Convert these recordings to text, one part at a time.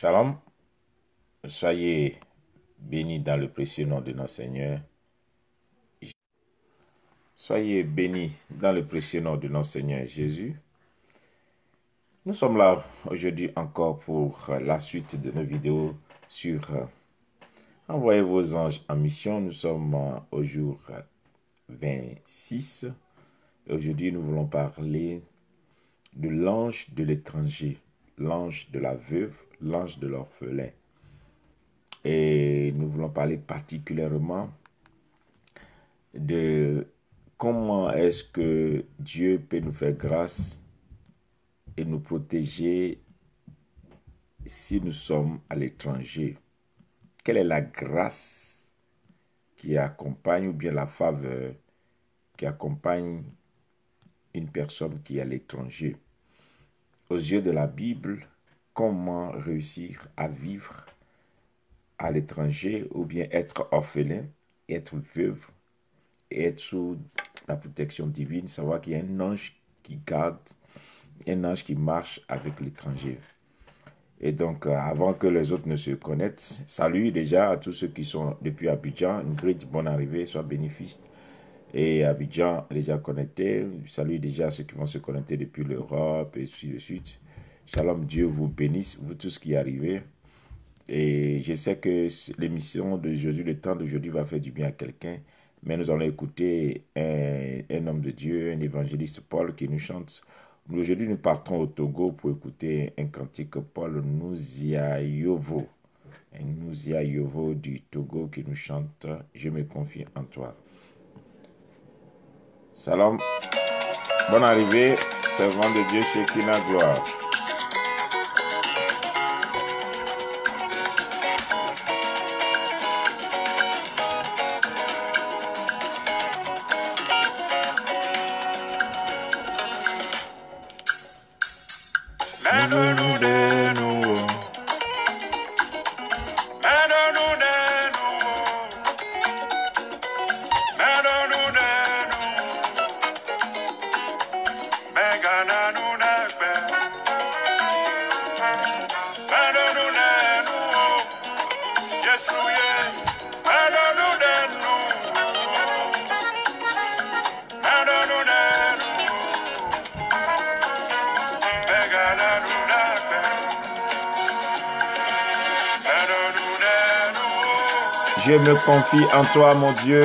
Shalom. Soyez bénis dans le précieux nom de notre Seigneur. Soyez bénis dans le précieux nom de notre Seigneur Jésus. Nous sommes là aujourd'hui encore pour la suite de nos vidéos sur euh, Envoyez vos anges en mission. Nous sommes euh, au jour 26. Euh, aujourd'hui, nous voulons parler de l'ange de l'étranger, l'ange de la veuve l'ange de l'orphelin. Et nous voulons parler particulièrement de comment est-ce que Dieu peut nous faire grâce et nous protéger si nous sommes à l'étranger. Quelle est la grâce qui accompagne ou bien la faveur qui accompagne une personne qui est à l'étranger Aux yeux de la Bible, comment réussir à vivre à l'étranger ou bien être orphelin, être veuve, être sous la protection divine, savoir qu'il y a un ange qui garde, un ange qui marche avec l'étranger. Et donc, euh, avant que les autres ne se connaissent, salut déjà à tous ceux qui sont depuis Abidjan. Une grande bonne arrivée, soit bénéfice. Et Abidjan, déjà connecté. Salut déjà à ceux qui vont se connecter depuis l'Europe et ainsi de suite. Shalom, Dieu vous bénisse, vous tous qui arrivez. Et je sais que l'émission de Jésus, le temps d'aujourd'hui va faire du bien à quelqu'un. Mais nous allons écouter un, homme de Dieu, un évangéliste Paul qui nous chante. Aujourd'hui, nous partons au Togo pour écouter un cantique Paul Nouzia Yovo. Nouzia Yovo du Togo qui nous chante Je me confie en toi. Shalom. Bonne arrivée, servant de Dieu chez qui la gloire. me confie en toi, mon Dieu.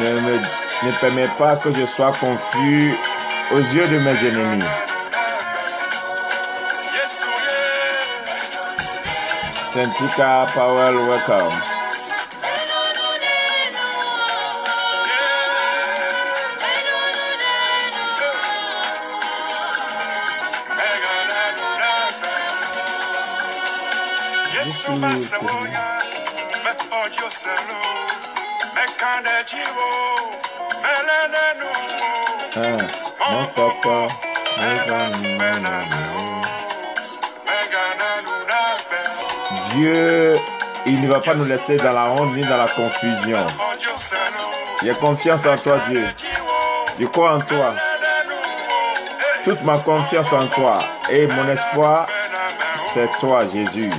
Ne, me, ne permet pas que je sois confus aux yeux de mes ennemis. Powell, welcome. Dieu, il ne va pas nous laisser dans la honte ni dans la confusion. J'ai confiance en toi, Dieu. Je crois en toi. Toute ma confiance en toi et mon espoir, c'est toi, Jésus.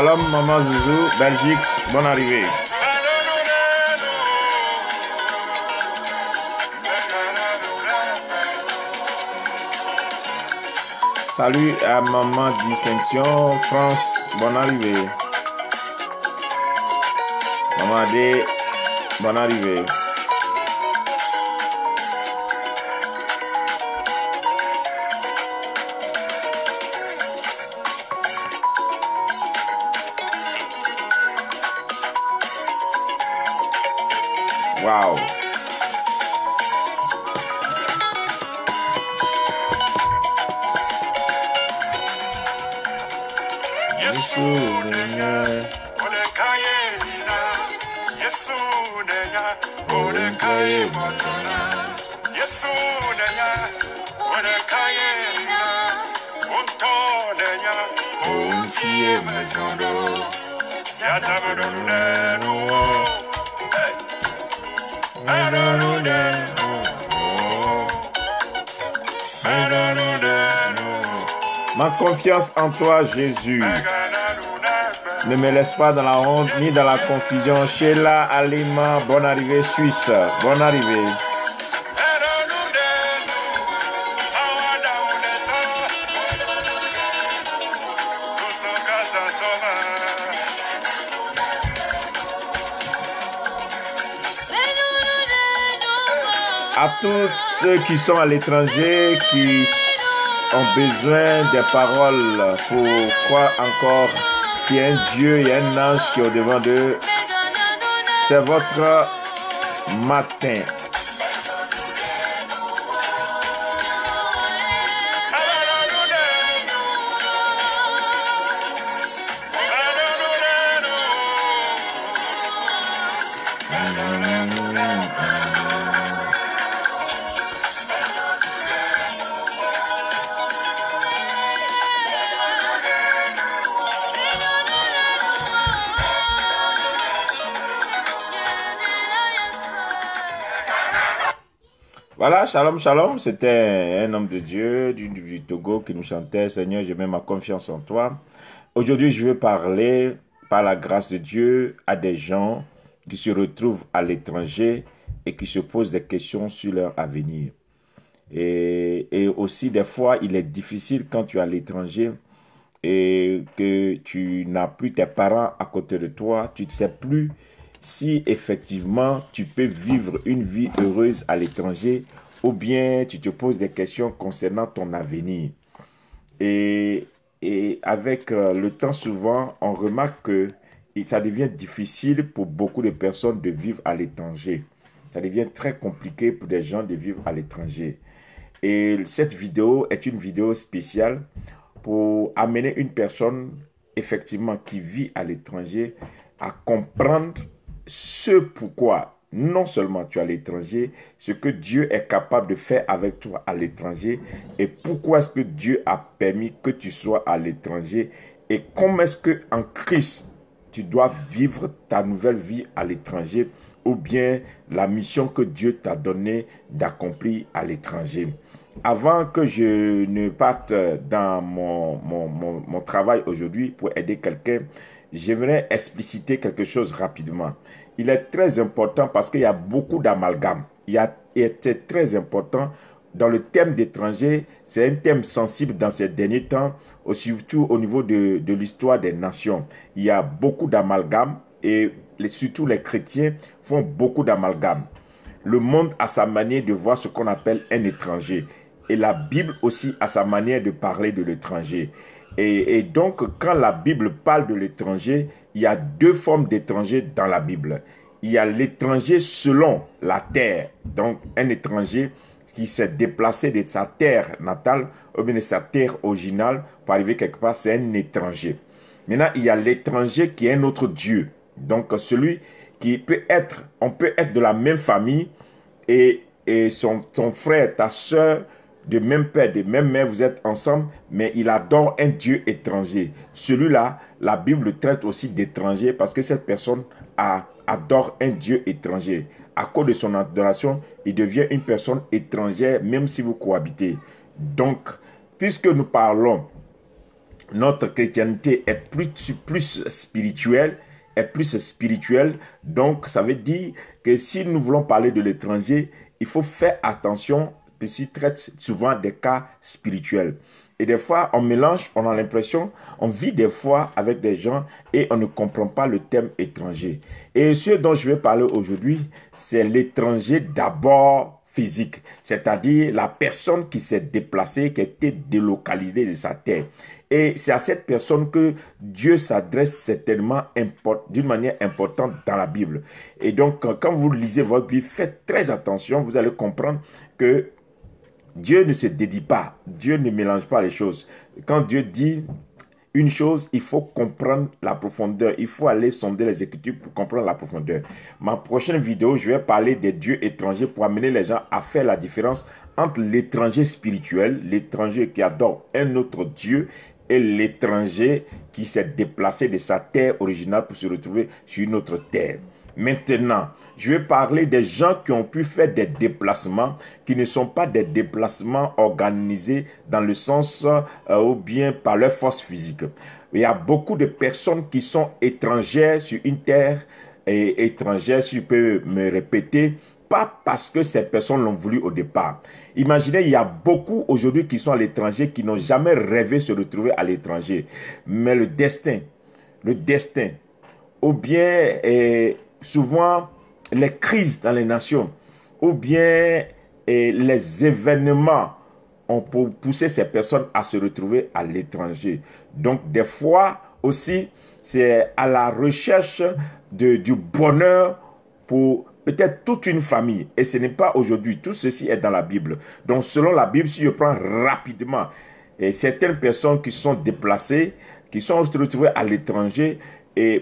Salam Maman Zouzou, Belgique, bonne arrivée. Salut à Maman Distinction, France, bonne arrivée. Maman D, bonne arrivée. Wow. Yesu nenya. Olekaye nina. Yesu nenya. Olekaye matona. Yesu nenya. Olekaye nina. Unto nenya. Untie mesondo. Yatabodo nenu. Ma confiance en toi, Jésus. Ne me laisse pas dans la honte ni dans la confusion. Sheila Alima, bonne arrivée Suisse. Bonne arrivée. à tous ceux qui sont à l'étranger, qui ont besoin des paroles pour croire encore qu'il y a un Dieu, il un ange qui est au-devant d'eux. C'est votre matin. shalom, shalom. C'était un homme de Dieu du, du, Togo qui nous chantait Seigneur, je mets ma confiance en toi. Aujourd'hui, je veux parler, par la grâce de Dieu, à des gens qui se retrouvent à l'étranger et qui se posent des questions sur leur avenir. Et, et aussi, des fois, il est difficile quand tu es à l'étranger et que tu n'as plus tes parents à côté de toi, tu ne sais plus si effectivement tu peux vivre une vie heureuse à l'étranger ou bien tu te poses des questions concernant ton avenir. Et, et avec euh, le temps, souvent, on remarque que ça devient difficile pour beaucoup de personnes de vivre à l'étranger. Ça devient très compliqué pour des gens de vivre à l'étranger. Et cette vidéo est une vidéo spéciale pour amener une personne effectivement qui vit à l'étranger à comprendre ce pourquoi non seulement tu es à l'étranger, ce que Dieu est capable de faire avec toi à l'étranger et pourquoi est-ce que Dieu a permis que tu sois à l'étranger et comment est-ce que en Christ tu dois vivre ta nouvelle vie à l'étranger ou bien la mission que Dieu t'a donnée d'accomplir à l'étranger. Avant que je ne parte dans mon, mon, mon travail aujourd'hui pour aider quelqu'un, j'aimerais expliciter quelque chose rapidement il est très important parce qu'il y a beaucoup d'amalgames. Il, était très important. Dans le thème d'étranger, c'est un thème sensible dans ces derniers temps, surtout au niveau de, l'histoire des nations. Il y a beaucoup d'amalgames et surtout les chrétiens font beaucoup d'amalgames. Le monde a sa manière de voir ce qu'on appelle un étranger. Et la Bible aussi a sa manière de parler de l'étranger. Et, donc, quand la Bible parle de l'étranger, il y a deux formes d'étranger dans la Bible. Il y a l'étranger selon la terre. Donc, un étranger qui s'est déplacé de sa terre natale ou bien de sa terre originale pour arriver quelque part, c'est un étranger. Maintenant, il y a l'étranger qui est un autre Dieu. Donc, celui qui peut être, on peut être de la même famille et, et son, frère, ta soeur, de même père, de même mère, vous êtes ensemble, mais il adore un Dieu étranger. Celui-là, la Bible traite aussi d'étranger parce que cette personne a, adore un Dieu étranger. À cause de son adoration, il devient une personne étrangère même si vous cohabitez. Donc, puisque nous parlons, notre chrétienté est plus, plus spirituelle, est plus spirituelle. Donc, ça veut dire que si nous voulons parler de l'étranger, il faut faire attention il traite souvent des cas spirituels. Et des fois, on mélange, on a l'impression, on vit des fois avec des gens et on ne comprend pas le thème étranger. Et ce dont je vais parler aujourd'hui, c'est l'étranger d'abord physique, c'est-à-dire la personne qui s'est déplacée, qui a été délocalisée de sa terre. Et c'est à cette personne que Dieu s'adresse certainement d'une manière importante dans la Bible. Et donc, quand vous lisez votre Bible, faites très attention, vous allez comprendre que Dieu ne se dédie pas, Dieu ne mélange pas les choses. Quand Dieu dit une chose, il faut comprendre la profondeur. Il faut aller sonder les Écritures pour comprendre la profondeur. Ma prochaine vidéo, je vais parler des dieux étrangers pour amener les gens à faire la différence entre l'étranger spirituel, l'étranger qui adore un autre Dieu, et l'étranger qui s'est déplacé de sa terre originale pour se retrouver sur une autre terre. Maintenant, je vais parler des gens qui ont pu faire des déplacements qui ne sont pas des déplacements organisés dans le sens euh, ou bien par leur force physique. Il y a beaucoup de personnes qui sont étrangères sur une terre et étrangères, si je peux me répéter, pas parce que ces personnes l'ont voulu au départ. Imaginez, il y a beaucoup aujourd'hui qui sont à l'étranger, qui n'ont jamais rêvé de se retrouver à l'étranger. Mais le destin, le destin, ou bien souvent les crises dans les nations ou bien eh, les événements ont poussé ces personnes à se retrouver à l'étranger. Donc des fois aussi, c'est à la recherche de, du bonheur pour peut-être toute une famille. Et ce n'est pas aujourd'hui. Tout ceci est dans la Bible. Donc selon la Bible, si je prends rapidement eh, certaines personnes qui sont déplacées, qui sont retrouvées à l'étranger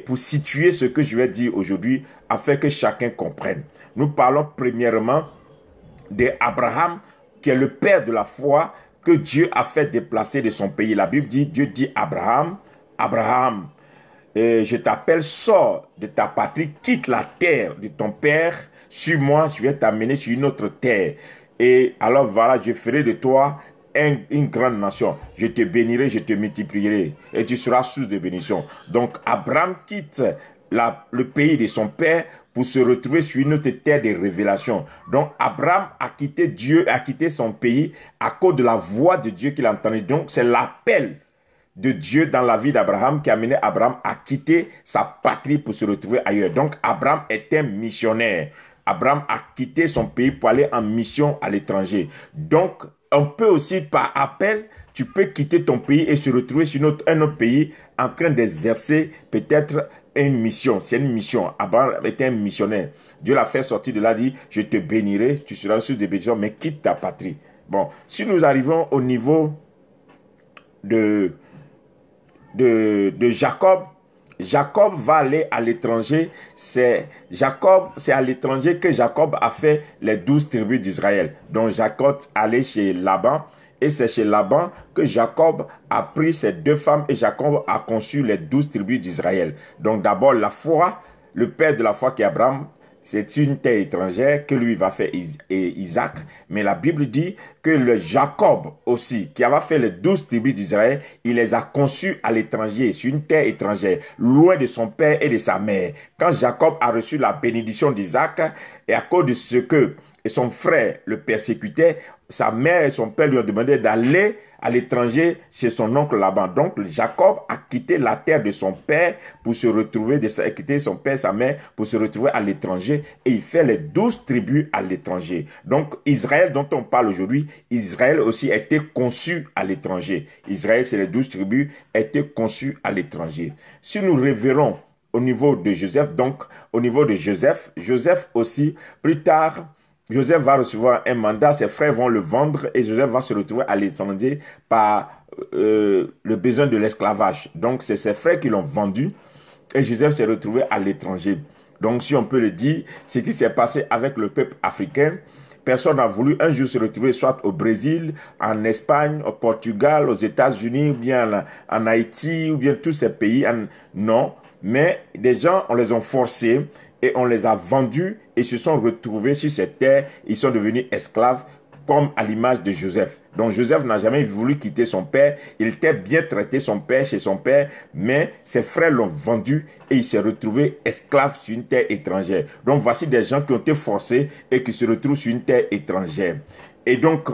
pour situer ce que je vais dire aujourd'hui afin que chacun comprenne. Nous parlons premièrement d'Abraham qui est le père de la foi que Dieu a fait déplacer de son pays. La Bible dit, Dieu dit Abraham, Abraham, euh, je t'appelle, sors de ta patrie, quitte la terre de ton père, suis-moi, je vais t'amener sur une autre terre. Et alors voilà, je ferai de toi une grande nation. Je te bénirai, je te multiplierai et tu seras source de bénédiction. Donc Abraham quitte le pays de son père pour se retrouver sur une autre terre de révélation. Donc Abraham a quitté Dieu, a quitté son pays à cause de la voix de Dieu qu'il entendait. Donc c'est l'appel de Dieu dans la vie d'Abraham qui a amené Abraham à quitter sa patrie pour se retrouver ailleurs. Donc Abraham était un missionnaire. Abraham a quitté son pays pour aller en mission à l'étranger. Donc on peut aussi par appel, tu peux quitter ton pays et se retrouver sur un autre pays en train d'exercer peut-être une mission. C'est une mission. Abraham était un missionnaire. Dieu l'a fait sortir de là, dit, je te bénirai, tu seras sur des bénédictions, mais quitte ta patrie. Bon, si nous arrivons au niveau de, de Jacob, Jacob va aller à l'étranger. C'est Jacob, c'est à l'étranger que Jacob a fait les douze tribus d'Israël. Donc Jacob allait chez Laban. Et c'est chez Laban que Jacob a pris ses deux femmes et Jacob a conçu les douze tribus d'Israël. Donc d'abord la foi, le père de la foi qui est Abraham, c'est une terre étrangère que lui va faire Isaac. Mais la Bible dit que le Jacob aussi, qui avait fait les douze tribus d'Israël, il les a conçus à l'étranger, sur une terre étrangère, loin de son père et de sa mère. Quand Jacob a reçu la bénédiction d'Isaac, et à cause de ce que son frère le persécutait. Sa mère et son père lui ont demandé d'aller à l'étranger chez son oncle là-bas. Donc Jacob a quitté la terre de son père pour se retrouver, de quitter son père, sa mère, pour se retrouver à l'étranger. Et il fait les douze tribus à l'étranger. Donc Israël dont on parle aujourd'hui, Israël aussi a été conçu à l'étranger. Israël, c'est les douze tribus, étaient été conçu à l'étranger. Si nous révérons au niveau de Joseph, donc au niveau de Joseph, Joseph aussi, plus tard, Joseph va recevoir un mandat, ses frères vont le vendre et Joseph va se retrouver à l'étranger par euh, le besoin de l'esclavage. Donc c'est ses frères qui l'ont vendu et Joseph s'est retrouvé à l'étranger. Donc si on peut le dire, ce qui s'est passé avec le peuple africain, personne n'a voulu un jour se retrouver soit au Brésil, en Espagne, au Portugal, aux États-Unis, ou bien en, Haïti, ou bien tous ces pays. Non, mais des gens, on les a forcés et on les a vendus et se sont retrouvés sur cette terre. Ils sont devenus esclaves comme à l'image de Joseph. Donc Joseph n'a jamais voulu quitter son père. Il était bien traité son père chez son père, mais ses frères l'ont vendu et il s'est retrouvé esclave sur une terre étrangère. Donc voici des gens qui ont été forcés et qui se retrouvent sur une terre étrangère. Et donc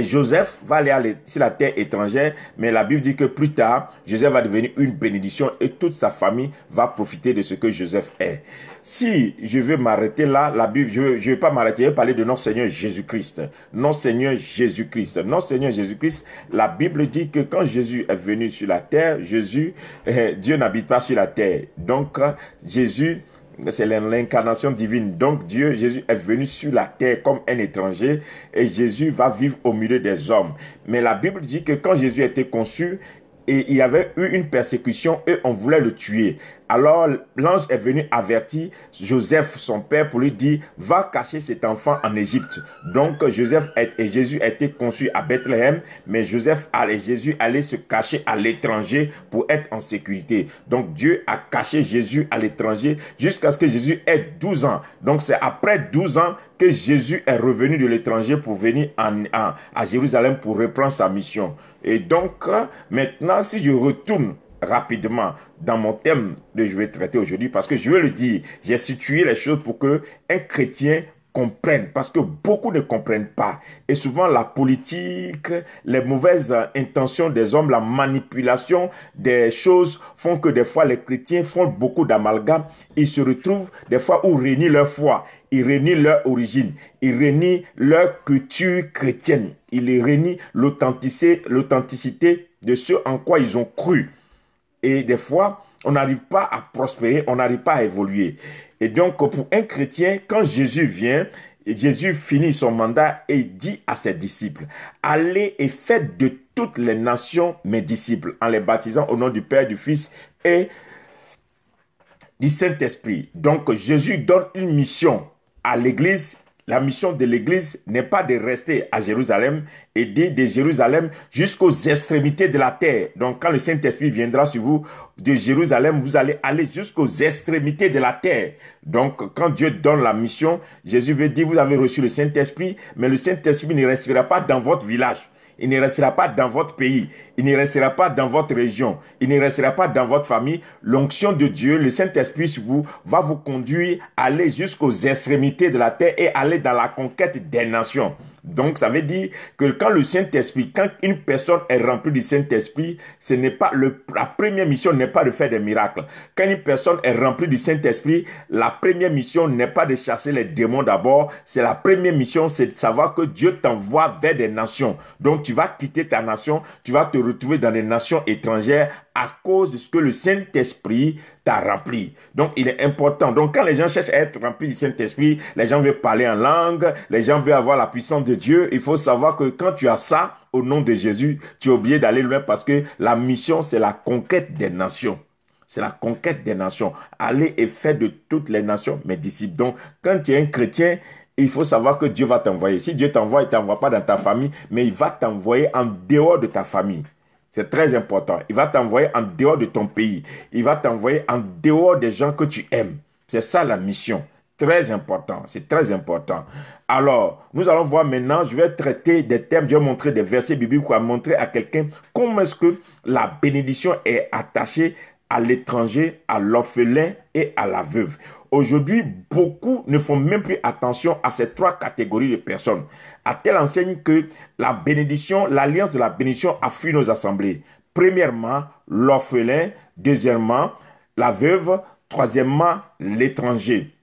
Joseph va aller, sur la terre étrangère, mais la Bible dit que plus tard, Joseph va devenir une bénédiction et toute sa famille va profiter de ce que Joseph est. Si je veux m'arrêter là, la Bible, je ne vais pas m'arrêter, je vais parler de notre Seigneur Jésus-Christ. Notre Seigneur Jésus-Christ. Notre Seigneur Jésus-Christ, la Bible dit que quand Jésus est venu sur la terre, Jésus, Dieu n'habite pas sur la terre. Donc, Jésus c'est l'incarnation divine. Donc Dieu, Jésus est venu sur la terre comme un étranger et Jésus va vivre au milieu des hommes. Mais la Bible dit que quand Jésus était conçu, et il y avait eu une persécution et on voulait le tuer. Alors l'ange est venu avertir Joseph, son père, pour lui dire, va cacher cet enfant en Égypte. Donc Joseph et Jésus étaient conçus à Bethléem, mais Joseph et Jésus allaient se cacher à l'étranger pour être en sécurité. Donc Dieu a caché Jésus à l'étranger jusqu'à ce que Jésus ait 12 ans. Donc c'est après 12 ans que Jésus est revenu de l'étranger pour venir à Jérusalem pour reprendre sa mission. Et donc maintenant, si je retourne rapidement dans mon thème que je vais traiter aujourd'hui parce que je veux le dire, j'ai situé les choses pour que un chrétien comprenne parce que beaucoup ne comprennent pas. Et souvent, la politique, les mauvaises intentions des hommes, la manipulation des choses font que des fois, les chrétiens font beaucoup d'amalgame Ils se retrouvent des fois où réunit leur foi, ils réunit leur origine, ils réunit leur culture chrétienne, ils réunit l'authenticité de ce en quoi ils ont cru. Et des fois, on n'arrive pas à prospérer, on n'arrive pas à évoluer. Et donc, pour un chrétien, quand Jésus vient, Jésus finit son mandat et dit à ses disciples, allez et faites de toutes les nations mes disciples, en les baptisant au nom du Père, du Fils et du Saint-Esprit. Donc Jésus donne une mission à l'Église la mission de l'Église n'est pas de rester à Jérusalem et de Jérusalem jusqu'aux extrémités de la terre. Donc quand le Saint-Esprit viendra sur vous de Jérusalem, vous allez aller jusqu'aux extrémités de la terre. Donc quand Dieu donne la mission, Jésus veut dire, vous avez reçu le Saint-Esprit, mais le Saint-Esprit ne restera pas dans votre village il ne restera pas dans votre pays, il ne restera pas dans votre région, il ne restera pas dans votre famille. L'onction de Dieu, le Saint-Esprit sur vous, va vous conduire à aller jusqu'aux extrémités de la terre et aller dans la conquête des nations. Donc, ça veut dire que quand le Saint-Esprit, quand une personne est remplie du Saint-Esprit, ce n'est pas la première mission n'est pas de faire des miracles. Quand une personne est remplie du Saint-Esprit, la première mission n'est pas de chasser les démons d'abord. C'est la première mission, c'est de savoir que Dieu t'envoie vers des nations. Donc, tu vas quitter ta nation, tu vas te retrouver dans des nations étrangères à cause de ce que le Saint-Esprit t'a rempli. Donc, il est important. Donc, quand les gens cherchent à être remplis du Saint-Esprit, les gens veulent parler en langue, les gens veulent avoir la puissance de Dieu. Il faut savoir que quand tu as ça, au nom de Jésus, tu es obligé d'aller loin parce que la mission, c'est la conquête des nations. C'est la conquête des nations. Aller et faire de toutes les nations mes disciples. Donc, quand tu es un chrétien, il faut savoir que Dieu va t'envoyer. Si Dieu t'envoie, il ne t'envoie pas dans ta famille, mais il va t'envoyer en dehors de ta famille. C'est très important. Il va t'envoyer en dehors de ton pays. Il va t'envoyer en dehors des gens que tu aimes. C'est ça la mission. Très important, c'est très important. Alors, nous allons voir maintenant, je vais traiter des thèmes, je vais montrer des versets bibliques pour montrer à quelqu'un comment est-ce que la bénédiction est attachée à l'étranger, à l'orphelin et à la veuve. Aujourd'hui, beaucoup ne font même plus attention à ces trois catégories de personnes, à telle enseigne que la bénédiction, l'alliance de la bénédiction a fui nos assemblées. Premièrement, l'orphelin, deuxièmement, la veuve, troisièmement, l'étranger.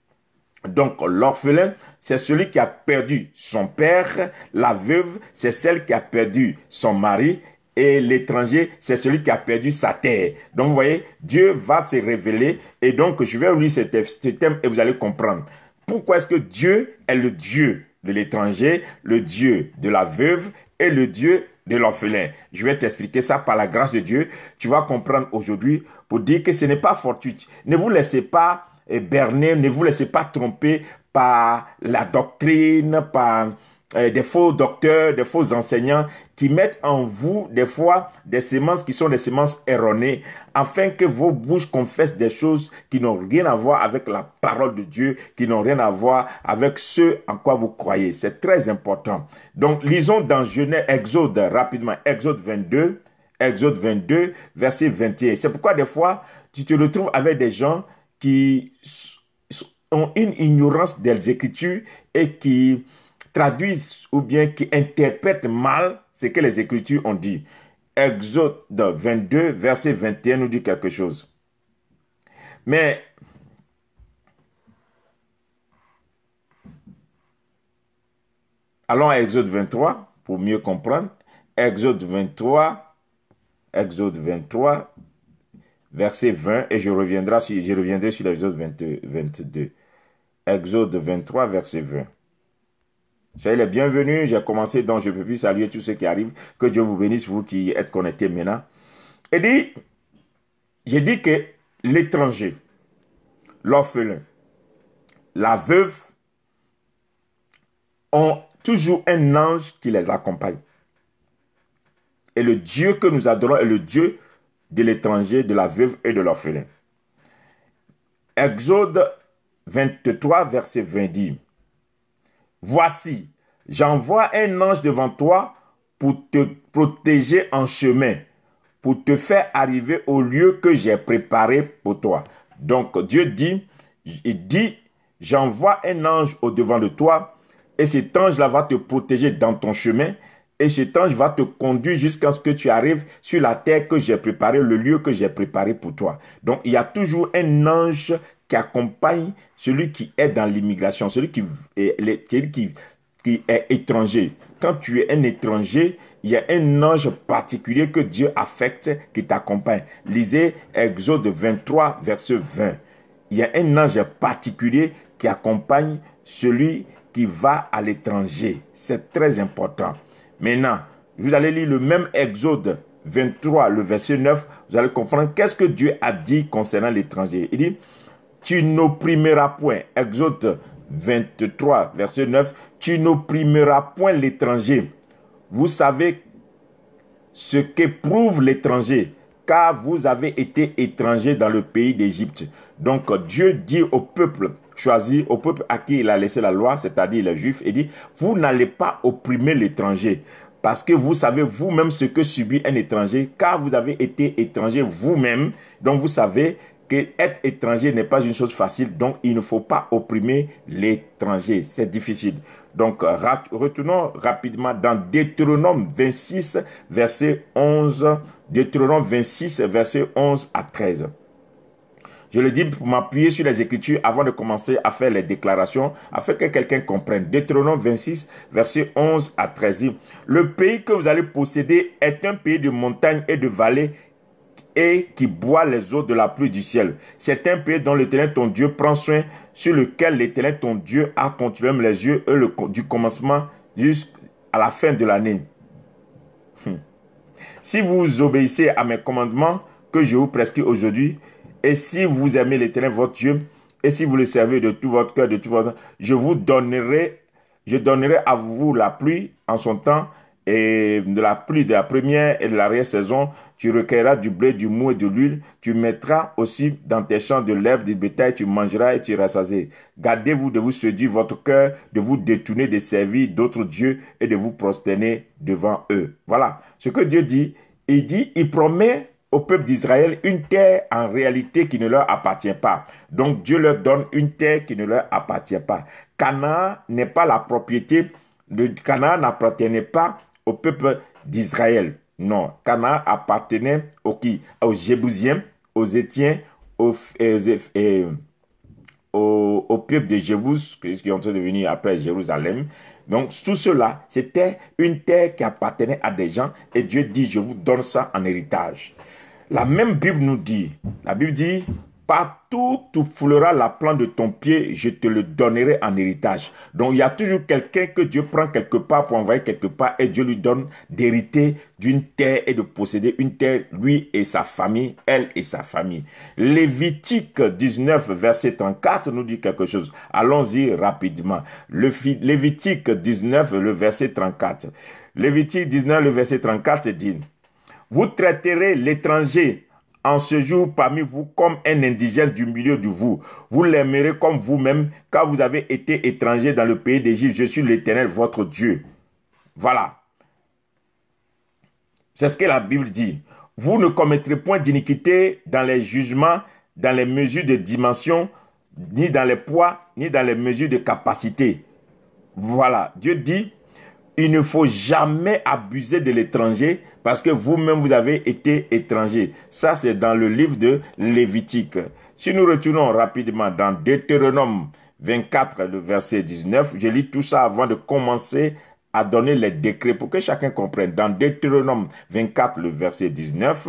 Donc l'orphelin, c'est celui qui a perdu son père, la veuve, c'est celle qui a perdu son mari et l'étranger, c'est celui qui a perdu sa terre. Donc, vous voyez, Dieu va se révéler. Et donc, je vais vous lire ce thème et vous allez comprendre. Pourquoi est-ce que Dieu est le Dieu de l'étranger, le Dieu de la veuve et le Dieu de l'orphelin. Je vais t'expliquer ça par la grâce de Dieu. Tu vas comprendre aujourd'hui pour dire que ce n'est pas fortuit. Ne vous laissez pas eh, berner, ne vous laissez pas tromper par la doctrine, par euh, des faux docteurs, des faux enseignants qui mettent en vous des fois des semences qui sont des semences erronées, afin que vos bouches confessent des choses qui n'ont rien à voir avec la parole de Dieu, qui n'ont rien à voir avec ce en quoi vous croyez. C'est très important. Donc, lisons dans Genèse, Exode rapidement, Exode 22, Exode 22, verset 21. C'est pourquoi des fois, tu te retrouves avec des gens qui ont une ignorance des Écritures et qui traduisent ou bien qui interprètent mal ce que les Écritures ont dit. Exode 22, verset 21 nous dit quelque chose. Mais allons à Exode 23 pour mieux comprendre. Exode 23, Exode 23, verset 20, et je reviendrai sur, je reviendrai sur l'Exode 22. Exode 23, verset 20. Soyez les bienvenus. J'ai commencé, donc je peux plus saluer tous ceux qui arrivent. Que Dieu vous bénisse, vous qui êtes connectés maintenant. Et dit, j'ai dit que l'étranger, l'orphelin, la veuve ont toujours un ange qui les accompagne. Et le Dieu que nous adorons est le Dieu de l'étranger, de la veuve et de l'orphelin. Exode 23, verset 20 dit Voici, j'envoie un ange devant toi pour te protéger en chemin, pour te faire arriver au lieu que j'ai préparé pour toi. Donc Dieu dit, il dit, j'envoie un ange au devant de toi, et cet ange-là va te protéger dans ton chemin, et cet ange va te conduire jusqu'à ce que tu arrives sur la terre que j'ai préparée, le lieu que j'ai préparé pour toi. Donc il y a toujours un ange qui accompagne celui qui est dans l'immigration, celui qui est, qui, est étranger. Quand tu es un étranger, il y a un ange particulier que Dieu affecte qui t'accompagne. Lisez Exode 23, verset 20. Il y a un ange particulier qui accompagne celui qui va à l'étranger. C'est très important. Maintenant, vous allez lire le même Exode 23, le verset 9. Vous allez comprendre qu'est-ce que Dieu a dit concernant l'étranger. Il dit, tu n'opprimeras point. Exode 23, verset 9, tu n'opprimeras point l'étranger. Vous savez ce qu'éprouve l'étranger, car vous avez été étranger dans le pays d'Égypte. Donc Dieu dit au peuple, choisi au peuple à qui il a laissé la loi, c'est-à-dire les Juifs, et dit, vous n'allez pas opprimer l'étranger. Parce que vous savez vous-même ce que subit un étranger, car vous avez été étranger vous-même. Donc vous savez que être étranger n'est pas une chose facile, donc il ne faut pas opprimer l'étranger, c'est difficile. Donc euh, retournons rapidement dans Deutéronome 26 verset 11, Deutéronome 26 verset 11 à 13. Je le dis pour m'appuyer sur les Écritures avant de commencer à faire les déclarations, afin que quelqu'un comprenne. Deutéronome 26, verset 11 à 13. Le pays que vous allez posséder est un pays de montagnes et de vallées et qui boit les eaux de la pluie du ciel. C'est un pays dont l'Éternel ton Dieu prend soin, sur lequel l'Éternel ton Dieu a continué les yeux le, du commencement jusqu'à la fin de l'année. Hum. Si vous obéissez à mes commandements que je vous prescris aujourd'hui, et si vous aimez l'Éternel votre Dieu, et si vous le servez de tout votre cœur, de tout votre je vous donnerai, je donnerai à vous la pluie en son temps, et de la pluie de la première et de l'arrière-saison, tu recueilleras du blé, du mou et de l'huile, tu mettras aussi dans tes champs de l'herbe, du bétail, tu mangeras et tu rassasieras. Gardez-vous de vous séduire votre cœur, de vous détourner de servir d'autres dieux et de vous prosterner devant eux. Voilà ce que Dieu dit. Il dit, il promet au peuple d'Israël une terre en réalité qui ne leur appartient pas. Donc Dieu leur donne une terre qui ne leur appartient pas. Canaan n'est pas la propriété, de Canaan n'appartenait pas au peuple d'Israël. Non, Cana appartenait aux qui Aux Jébusiens, aux Étiens, aux, euh, euh, au, peuple de Jébus, qui ont devenu après Jérusalem. Donc tout cela, c'était une terre qui appartenait à des gens et Dieu dit, je vous donne ça en héritage. La même Bible nous dit, la Bible dit, Partout où tu fouleras la plante de ton pied, je te le donnerai en héritage. Donc il y a toujours quelqu'un que Dieu prend quelque part pour envoyer quelque part et Dieu lui donne d'hériter d'une terre et de posséder une terre, lui et sa famille, elle et sa famille. Lévitique 19, verset 34 nous dit quelque chose. Allons-y rapidement. Le Lévitique 19, le verset 34. Lévitique 19, le verset 34 dit, Vous traiterez l'étranger en ce jour parmi vous comme un indigène du milieu de vous. Vous l'aimerez comme vous-même, car vous avez été étranger dans le pays d'Égypte. Je suis l'Éternel, votre Dieu. Voilà. C'est ce que la Bible dit. Vous ne commettrez point d'iniquité dans les jugements, dans les mesures de dimension, ni dans les poids, ni dans les mesures de capacité. Voilà. Dieu dit, il ne faut jamais abuser de l'étranger parce que vous-même, vous avez été étranger. Ça, c'est dans le livre de Lévitique. Si nous retournons rapidement dans Deutéronome 24, le verset 19, je lis tout ça avant de commencer à donner les décrets pour que chacun comprenne. Dans Deutéronome 24, le verset 19,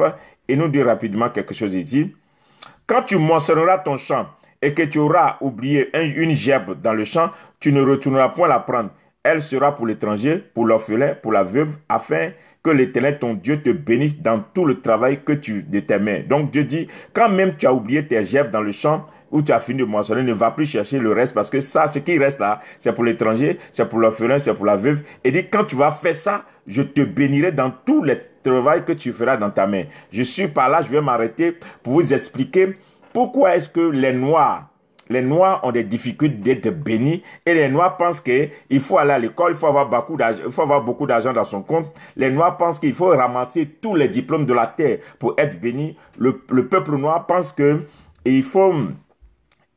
il nous dit rapidement quelque chose dit « Quand tu moissonneras ton champ et que tu auras oublié une gerbe dans le champ, tu ne retourneras point la prendre elle sera pour l'étranger, pour l'orphelin, pour la veuve, afin que l'Éternel, ton Dieu, te bénisse dans tout le travail que tu de tes mains. Donc Dieu dit, quand même tu as oublié tes gerbes dans le champ, où tu as fini de moissonner, ne va plus chercher le reste parce que ça, ce qui reste là, c'est pour l'étranger, c'est pour l'orphelin, c'est pour la veuve. Et dit, quand tu vas faire ça, je te bénirai dans tout le travail que tu feras dans ta main. Je suis par là, je vais m'arrêter pour vous expliquer pourquoi est-ce que les noirs les Noirs ont des difficultés d'être bénis et les Noirs pensent qu'il faut aller à l'école, il faut avoir beaucoup d'argent, il faut avoir beaucoup d'argent dans son compte. Les Noirs pensent qu'il faut ramasser tous les diplômes de la terre pour être béni. Le, peuple noir pense que il faut,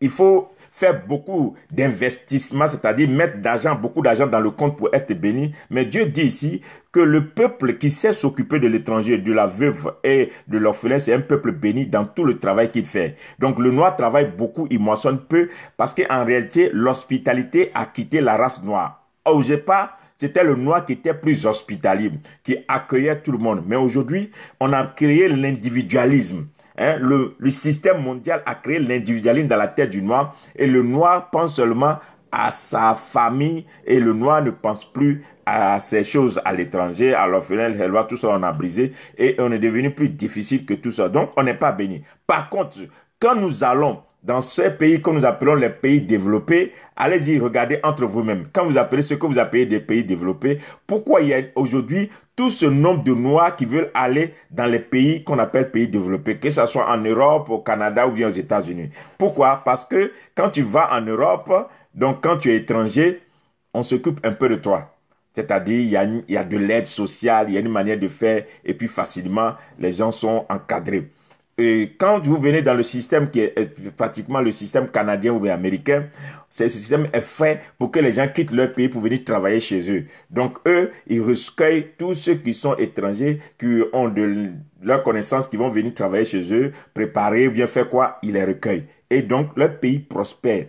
il faut faire beaucoup d'investissements, c'est-à-dire mettre d'argent, beaucoup d'argent dans le compte pour être béni. Mais Dieu dit ici que le peuple qui sait s'occuper de l'étranger, de la veuve et de l'orphelin, c'est un peuple béni dans tout le travail qu'il fait. Donc le noir travaille beaucoup, il moissonne peu, parce qu'en réalité, l'hospitalité a quitté la race noire. Au pas c'était le noir qui était plus hospitalier, qui accueillait tout le monde. Mais aujourd'hui, on a créé l'individualisme. Hein, le, système mondial a créé l'individualisme dans la tête du noir et le noir pense seulement à sa famille et le noir ne pense plus à ses choses à l'étranger, à l'orphelin, tout ça on a brisé et on est devenu plus difficile que tout ça. Donc on n'est pas béni. Par contre, quand nous allons dans ces pays que nous appelons les pays développés, allez-y, regardez entre vous-même. Quand vous appelez ce que vous appelez des pays développés, pourquoi il y a aujourd'hui tout ce nombre de Noirs qui veulent aller dans les pays qu'on appelle pays développés, que ce soit en Europe, au Canada ou bien aux États-Unis Pourquoi Parce que quand tu vas en Europe, donc quand tu es étranger, on s'occupe un peu de toi. C'est-à-dire, il y il y a de l'aide sociale, il y a une manière de faire, et puis facilement, les gens sont encadrés quand vous venez dans le système qui est, pratiquement le système canadien ou américain, ce système est fait pour que les gens quittent leur pays pour venir travailler chez eux. Donc eux, ils recueillent tous ceux qui sont étrangers, qui ont de leur connaissance, qui vont venir travailler chez eux, préparer, bien faire quoi, ils les recueillent. Et donc leur pays prospère.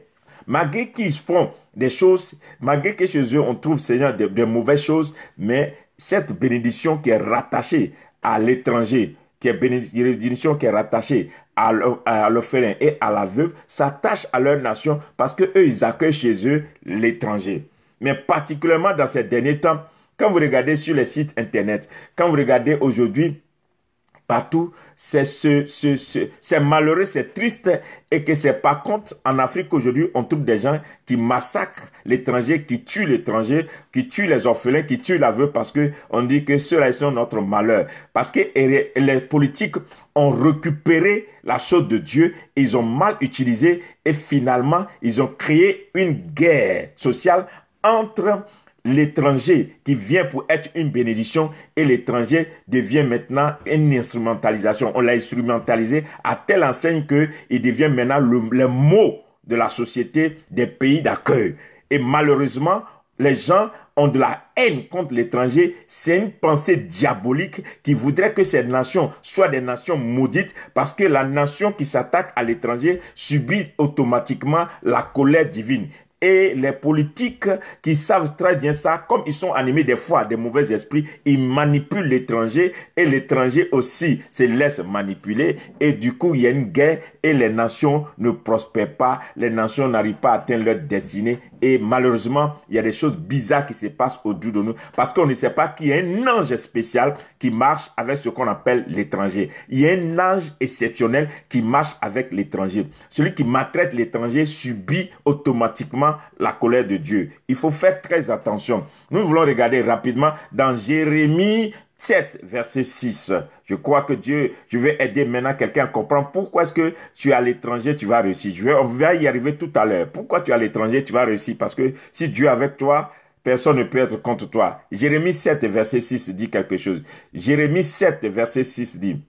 Malgré qu'ils font des choses, malgré que chez eux on trouve Seigneur des de mauvaises choses, mais cette bénédiction qui est rattachée à l'étranger, qui est qui est rattachée à l'orphelin et à la veuve, s'attache à leur nation parce que ils accueillent chez eux l'étranger. Mais particulièrement dans ces derniers temps, quand vous regardez sur les sites internet, quand vous regardez aujourd'hui c'est ce, malheureux, c'est triste. Et que c'est par contre, en Afrique aujourd'hui, on trouve des gens qui massacrent l'étranger, qui tuent l'étranger, qui tuent les orphelins, qui tuent la veuve parce que on dit que ceux-là sont notre malheur. Parce que les politiques ont récupéré la chose de Dieu, ils ont mal utilisé et finalement, ils ont créé une guerre sociale entre l'étranger qui vient pour être une bénédiction et l'étranger devient maintenant une instrumentalisation. On l'a instrumentalisé à telle enseigne qu'il devient maintenant le, mot de la société des pays d'accueil. Et malheureusement, les gens ont de la haine contre l'étranger, c'est une pensée diabolique qui voudrait que ces nations soient des nations maudites parce que la nation qui s'attaque à l'étranger subit automatiquement la colère divine. Et les politiques qui savent très bien ça, comme ils sont animés des fois des mauvais esprits, ils manipulent l'étranger et l'étranger aussi se laisse manipuler. Et du coup, il y a une guerre et les nations ne prospèrent pas, les nations n'arrivent pas à atteindre leur destinée. Et malheureusement, il y a des choses bizarres qui se passent au-dessus de nous parce qu'on ne sait pas qu'il y a un ange spécial qui marche avec ce qu'on appelle l'étranger. Il y a un ange exceptionnel qui marche avec l'étranger. Celui qui maltraite l'étranger subit automatiquement la colère de Dieu. Il faut faire très attention. Nous voulons regarder rapidement dans Jérémie 7, verset 6. Je crois que Dieu, je vais aider maintenant quelqu'un à comprendre pourquoi est-ce que tu es à l'étranger, tu vas réussir. Je vais, on va y arriver tout à l'heure. Pourquoi tu es à l'étranger, tu vas réussir. Parce que si Dieu est avec toi, personne ne peut être contre toi. Jérémie 7, verset 6 dit quelque chose. Jérémie 7, verset 6 dit,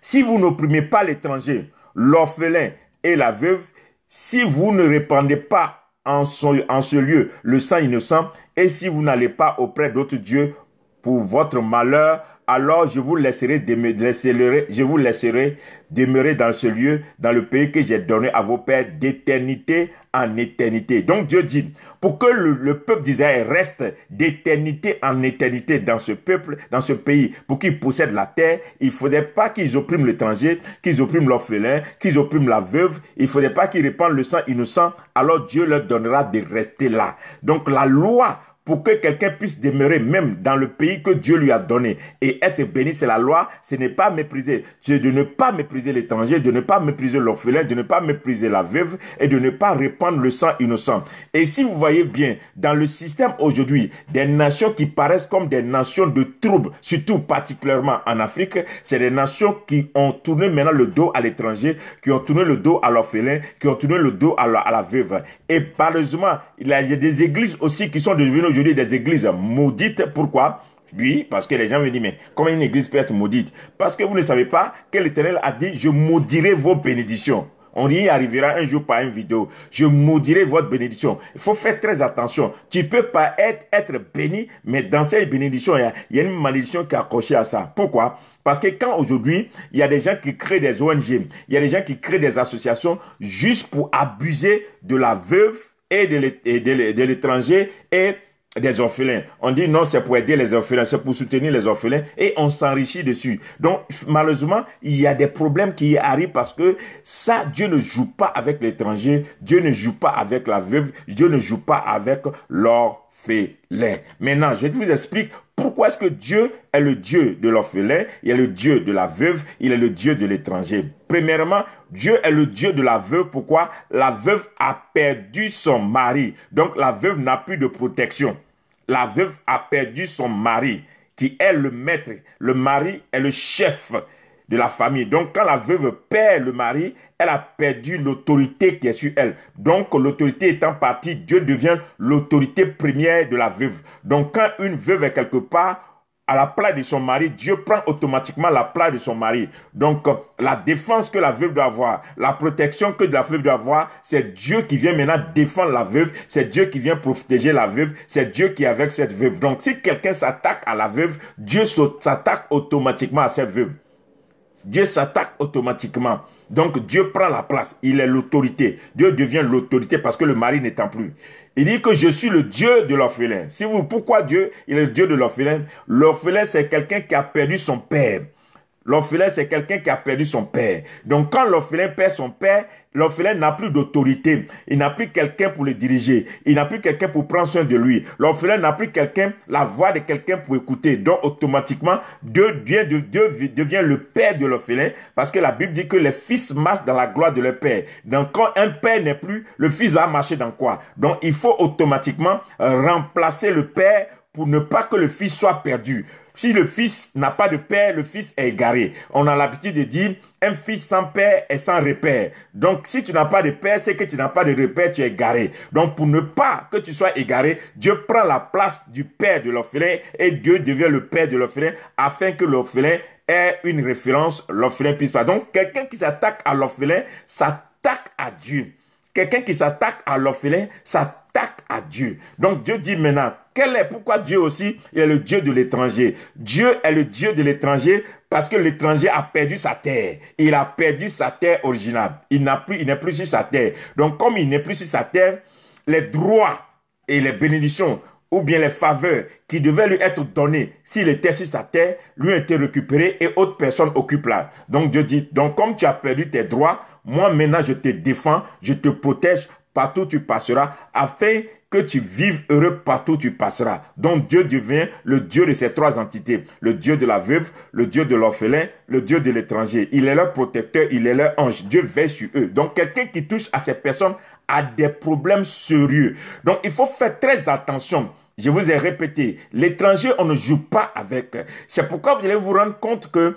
Si vous n'opprimez pas l'étranger, l'orphelin et la veuve, si vous ne répandez pas en ce, lieu le sang innocent, et si vous n'allez pas auprès d'autres dieux pour votre malheur, alors je vous laisserai demeurer, je vous laisserai demeurer dans ce lieu, dans le pays que j'ai donné à vos pères d'éternité en éternité. Donc Dieu dit, pour que le, peuple d'Israël reste d'éternité en éternité dans ce peuple, dans ce pays, pour qu'il possède la terre, il ne faudrait pas qu'ils oppriment l'étranger, qu'ils oppriment l'orphelin, qu'ils oppriment la veuve, il ne faudrait pas qu'ils répandent le sang innocent, alors Dieu leur donnera de rester là. Donc la loi pour que quelqu'un puisse demeurer même dans le pays que Dieu lui a donné et être béni, c'est la loi, ce n'est pas mépriser. C'est de ne pas mépriser l'étranger, de ne pas mépriser l'orphelin, de ne pas mépriser la veuve et de ne pas répandre le sang innocent. Et si vous voyez bien, dans le système aujourd'hui, des nations qui paraissent comme des nations de troubles, surtout particulièrement en Afrique, c'est des nations qui ont tourné maintenant le dos à l'étranger, qui ont tourné le dos à l'orphelin, qui ont tourné le dos à la, à la veuve. Et malheureusement, il y a des églises aussi qui sont devenues aujourd'hui des églises maudites. Pourquoi oui, parce que les gens me disent, mais comment une église peut être maudite Parce que vous ne savez pas que l'Éternel a dit, je maudirai vos bénédictions. On y arrivera un jour par une vidéo. Je maudirai votre bénédiction. Il faut faire très attention. Tu peux pas être, être béni, mais dans cette bénédiction, il y, a une malédiction qui est accrochée à ça. Pourquoi Parce que quand aujourd'hui, il y a des gens qui créent des ONG, il y a des gens qui créent des associations juste pour abuser de la veuve et de l'étranger et des orphelins. On dit non, c'est pour aider les orphelins, c'est pour soutenir les orphelins et on s'enrichit dessus. Donc, malheureusement, il y a des problèmes qui arrivent parce que ça, Dieu ne joue pas avec l'étranger, Dieu ne joue pas avec la veuve, Dieu ne joue pas avec l'orphelin. Maintenant, je vous explique pourquoi est-ce que Dieu est le Dieu de l'orphelin, il est le Dieu de la veuve, il est le Dieu de l'étranger Premièrement, Dieu est le Dieu de la veuve. Pourquoi La veuve a perdu son mari. Donc la veuve n'a plus de protection. La veuve a perdu son mari qui est le maître. Le mari est le chef de la famille. Donc quand la veuve perd le mari, elle a perdu l'autorité qui est sur elle. Donc l'autorité étant partie, Dieu devient l'autorité première de la veuve. Donc quand une veuve est quelque part, à la place de son mari, Dieu prend automatiquement la place de son mari. Donc, la défense que la veuve doit avoir, la protection que la veuve doit avoir, c'est Dieu qui vient maintenant défendre la veuve, c'est Dieu qui vient protéger la veuve, c'est Dieu qui est avec cette veuve. Donc, si quelqu'un s'attaque à la veuve, Dieu s'attaque automatiquement à cette veuve. Dieu s'attaque automatiquement. Donc Dieu prend la place. Il est l'autorité. Dieu devient l'autorité parce que le mari n'étant plus. Il dit que je suis le Dieu de l'orphelin. Si vous, pourquoi Dieu, il est le Dieu de l'orphelin L'orphelin, c'est quelqu'un qui a perdu son père. L'orphelin, c'est quelqu'un qui a perdu son père. Donc quand l'orphelin perd son père, l'orphelin n'a plus d'autorité. Il n'a plus quelqu'un pour le diriger. Il n'a plus quelqu'un pour prendre soin de lui. L'orphelin n'a plus quelqu'un, la voix de quelqu'un pour écouter. Donc automatiquement, Dieu, Dieu devient le père de l'orphelin parce que la Bible dit que les fils marchent dans la gloire de leur père. Donc quand un père n'est plus, le fils va marcher dans quoi Donc il faut automatiquement euh, remplacer le père pour ne pas que le fils soit perdu. Si le fils n'a pas de père, le fils est égaré. On a l'habitude de dire, un fils sans père est sans repère. Donc, si tu n'as pas de père, c'est que tu n'as pas de repère, tu es égaré. Donc, pour ne pas que tu sois égaré, Dieu prend la place du père de l'orphelin et Dieu devient le père de l'orphelin afin que l'orphelin ait une référence, l'orphelin puisse pas. Donc, quelqu'un qui s'attaque à l'orphelin s'attaque à Dieu. Quelqu'un qui s'attaque à l'orphelin s'attaque à Dieu. Donc, Dieu dit maintenant, quel est pourquoi Dieu aussi est le Dieu de l'étranger Dieu est le Dieu de l'étranger parce que l'étranger a perdu sa terre. Il a perdu sa terre originale. Il n'a plus, il n'est plus sur sa terre. Donc comme il n'est plus sur sa terre, les droits et les bénédictions ou bien les faveurs qui devaient lui être données s'il était sur sa terre, lui ont été et autre personne occupe là. Donc Dieu dit, donc comme tu as perdu tes droits, moi maintenant je te défends, je te protège, partout où tu passeras, afin que tu vives heureux partout où tu passeras. Donc Dieu devient le Dieu de ces trois entités, le Dieu de la veuve, le Dieu de l'orphelin, le Dieu de l'étranger. Il est leur protecteur, il est leur ange. Dieu veille sur eux. Donc quelqu'un qui touche à ces personnes a des problèmes sérieux. Donc il faut faire très attention. Je vous ai répété, l'étranger, on ne joue pas avec. C'est pourquoi vous allez vous rendre compte que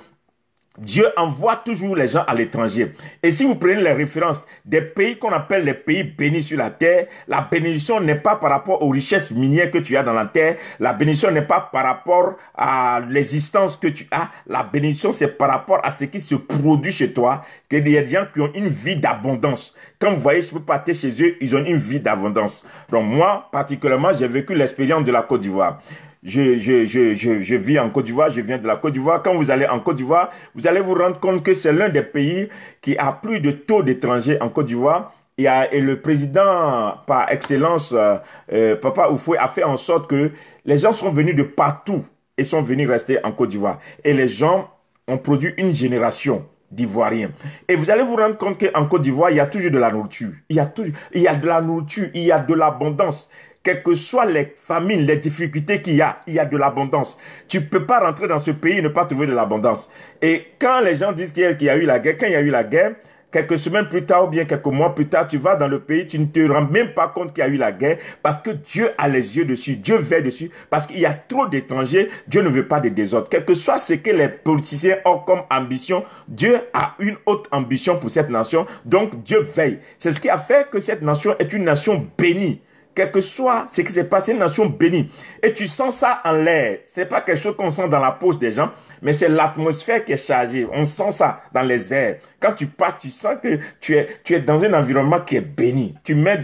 Dieu envoie toujours les gens à l'étranger. Et si vous prenez les références des pays qu'on appelle les pays bénis sur la terre, la bénédiction n'est pas par rapport aux richesses minières que tu as dans la terre, la bénédiction n'est pas par rapport à l'existence que tu as, la bénédiction c'est par rapport à ce qui se produit chez toi, que des gens qui ont une vie d'abondance. Quand vous voyez, je peux partir chez eux, ils ont une vie d'abondance. Donc moi, particulièrement, j'ai vécu l'expérience de la Côte d'Ivoire je, je, vis en Côte d'Ivoire, je viens de la Côte d'Ivoire. Quand vous allez en Côte d'Ivoire, vous allez vous rendre compte que c'est l'un des pays qui a plus de taux d'étrangers en Côte d'Ivoire. Et, le président par excellence, euh, euh, Papa Oufoué, a fait en sorte que les gens sont venus de partout et sont venus rester en Côte d'Ivoire. Et les gens ont produit une génération d'Ivoiriens. Et vous allez vous rendre compte qu'en Côte d'Ivoire, il y a toujours de la nourriture. Il y a, toujours, il y a de la nourriture, il y a de l'abondance quelles que soient les famines, les difficultés qu'il y a, il y a de l'abondance. Tu ne peux pas rentrer dans ce pays et ne pas trouver de l'abondance. Et quand les gens disent qu'il y a eu la guerre, quand il y a eu la guerre, quelques semaines plus tard ou bien quelques mois plus tard, tu vas dans le pays, tu ne te rends même pas compte qu'il y a eu la guerre parce que Dieu a les yeux dessus, Dieu veille dessus, parce qu'il y a trop d'étrangers, Dieu ne veut pas de désordre. Quel que soit ce que les politiciens ont comme ambition, Dieu a une haute ambition pour cette nation, donc Dieu veille. C'est ce qui a fait que cette nation est une nation bénie quel que soit ce qui s'est passé, une nation bénie. Et tu sens ça en l'air. C'est pas quelque chose qu'on sent dans la poche des gens, mais c'est l'atmosphère qui est chargée. On sent ça dans les airs. Quand tu passes, tu sens que tu es, tu es dans un environnement qui est béni. Tu mets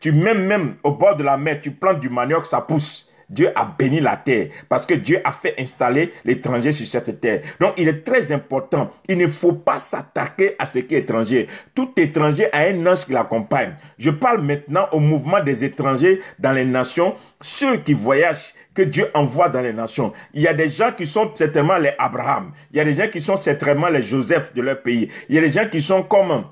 tu mets même au bord de la mer, tu plantes du manioc, ça pousse. Dieu a béni la terre parce que Dieu a fait installer l'étranger sur cette terre. Donc il est très important. Il ne faut pas s'attaquer à ce qui est étranger. Tout étranger a un ange qui l'accompagne. Je parle maintenant au mouvement des étrangers dans les nations, ceux qui voyagent, que Dieu envoie dans les nations. Il y a des gens qui sont certainement les Abraham. Il y a des gens qui sont certainement les Joseph de leur pays. Il y a des gens qui sont comme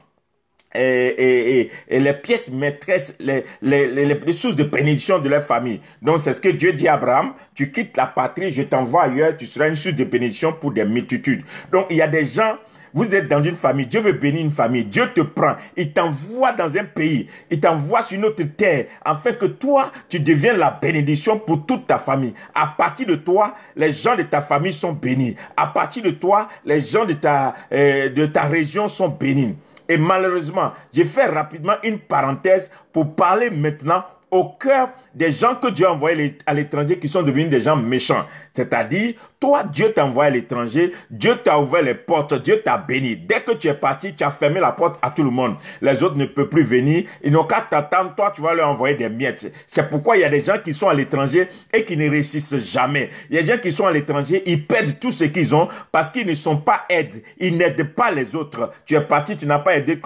et, les pièces maîtresses, les, les, sources de bénédiction de leur famille. Donc c'est ce que Dieu dit à Abraham, tu quittes la patrie, je t'envoie ailleurs, tu seras une source de bénédiction pour des multitudes. Donc il y a des gens, vous êtes dans une famille, Dieu veut bénir une famille, Dieu te prend, il t'envoie dans un pays, il t'envoie sur une autre terre, afin que toi, tu deviennes la bénédiction pour toute ta famille. À partir de toi, les gens de ta famille sont bénis. À partir de toi, les gens de ta, euh, de ta région sont bénis. Et malheureusement, j'ai fait rapidement une parenthèse pour parler maintenant au cœur des gens que Dieu a envoyés à l'étranger qui sont devenus des gens méchants. C'est-à-dire, toi, Dieu t'a envoyé à l'étranger, Dieu t'a ouvert les portes, Dieu t'a béni. Dès que tu es parti, tu as fermé la porte à tout le monde. Les autres ne peuvent plus venir, ils n'ont qu'à t'attendre, toi, tu vas leur envoyer des miettes. C'est pourquoi il y a des gens qui sont à l'étranger et qui ne réussissent jamais. Il y a des gens qui sont à l'étranger, ils perdent tout ce qu'ils ont parce qu'ils ne sont pas aides, ils n'aident pas les autres. Tu es parti, tu n'as pas aidé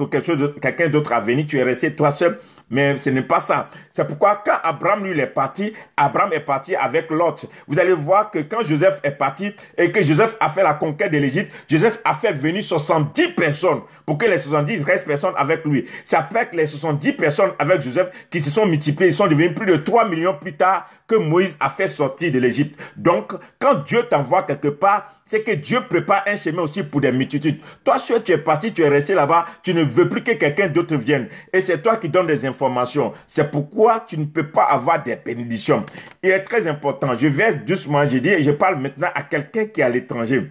quelqu'un d'autre à venir, tu es resté toi seul. Mais ce n'est pas ça. C'est pourquoi quand Abraham lui est parti, Abraham est parti avec l'autre. Vous allez voir que quand Joseph est parti et que Joseph a fait la conquête de l'Égypte, Joseph a fait venir 70 personnes pour que les 70 restent personnes avec lui. C'est après que les 70 personnes avec Joseph qui se sont multipliées, ils sont devenus plus de 3 millions plus tard que Moïse a fait sortir de l'Égypte. Donc, quand Dieu t'envoie quelque part, c'est que Dieu prépare un chemin aussi pour des multitudes. Toi tu es parti, tu es resté là-bas, tu ne veux plus que quelqu'un d'autre vienne. Et c'est toi qui donnes des informations. C'est pourquoi tu ne peux pas avoir des bénédictions. Il est très important. Je vais doucement, je dis, je parle maintenant à quelqu'un qui est à l'étranger.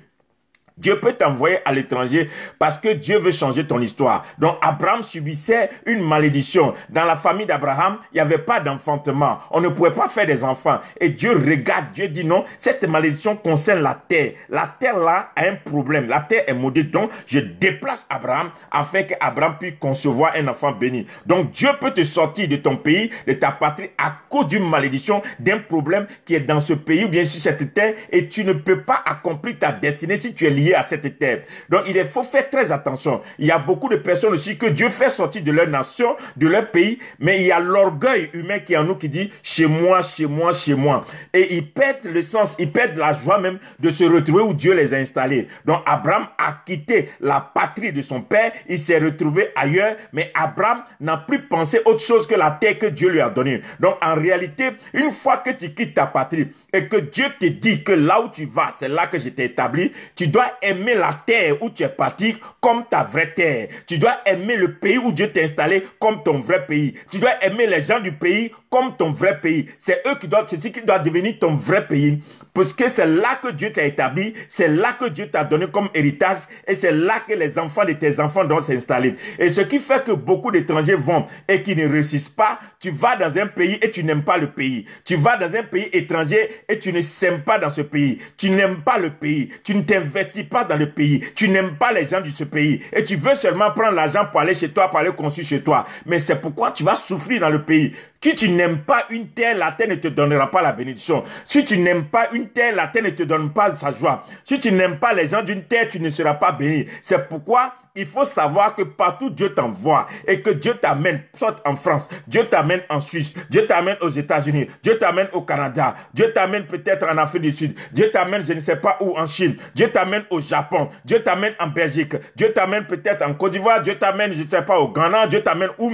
Dieu peut t'envoyer à l'étranger parce que Dieu veut changer ton histoire. Donc Abraham subissait une malédiction. Dans la famille d'Abraham, il n'y avait pas d'enfantement. On ne pouvait pas faire des enfants. Et Dieu regarde, Dieu dit non, cette malédiction concerne la terre. La terre là a un problème. La terre est maudite. Donc je déplace Abraham afin Abraham puisse concevoir un enfant béni. Donc Dieu peut te sortir de ton pays, de ta patrie à cause d'une malédiction, d'un problème qui est dans ce pays ou bien sur cette terre et tu ne peux pas accomplir ta destinée si tu es à cette terre. Donc il faut faire très attention. Il y a beaucoup de personnes aussi que Dieu fait sortir de leur nation, de leur pays, mais il y a l'orgueil humain qui est en nous qui dit chez moi, chez moi, chez moi. Et ils perdent le sens, ils perdent la joie même de se retrouver où Dieu les a installés. Donc Abraham a quitté la patrie de son père, il s'est retrouvé ailleurs, mais Abraham n'a plus pensé autre chose que la terre que Dieu lui a donnée. Donc en réalité, une fois que tu quittes ta patrie, et que Dieu te dit que là où tu vas, c'est là que je t'ai établi, tu dois aimer la terre où tu es parti comme ta vraie terre. Tu dois aimer le pays où Dieu t'a installé comme ton vrai pays. Tu dois aimer les gens du pays comme ton vrai pays. C'est eux qui doivent, c'est ce qui doit devenir ton vrai pays. Parce que c'est là que Dieu t'a établi, c'est là que Dieu t'a donné comme héritage et c'est là que les enfants de tes enfants doivent s'installer. Et ce qui fait que beaucoup d'étrangers vont et qui ne réussissent pas, tu vas dans un pays et tu n'aimes pas le pays. Tu vas dans un pays étranger et tu ne s'aimes pas dans ce pays. Tu n'aimes pas le pays. Tu ne t'investis pas dans le pays. Tu n'aimes pas les gens de ce pays. Et tu veux seulement prendre l'argent pour aller chez toi, pour aller construire chez toi. Mais c'est pourquoi tu vas souffrir dans le pays. Qui tu n'aimes pas une terre, la terre ne te donnera pas la bénédiction. Si tu n'aimes pas une terre, la terre ne te donne pas sa joie. Si tu n'aimes pas les gens d'une terre, tu ne seras pas béni. C'est pourquoi il faut savoir que partout Dieu t'envoie et que Dieu t'amène, soit en France, Dieu t'amène en Suisse, Dieu t'amène aux États-Unis, Dieu t'amène au Canada, Dieu t'amène peut-être en Afrique du Sud, Dieu t'amène je ne sais pas où en Chine, Dieu t'amène au Japon, Dieu t'amène en Belgique, Dieu t'amène peut-être en Côte d'Ivoire, Dieu t'amène je ne sais pas au Ghana, Dieu t'amène où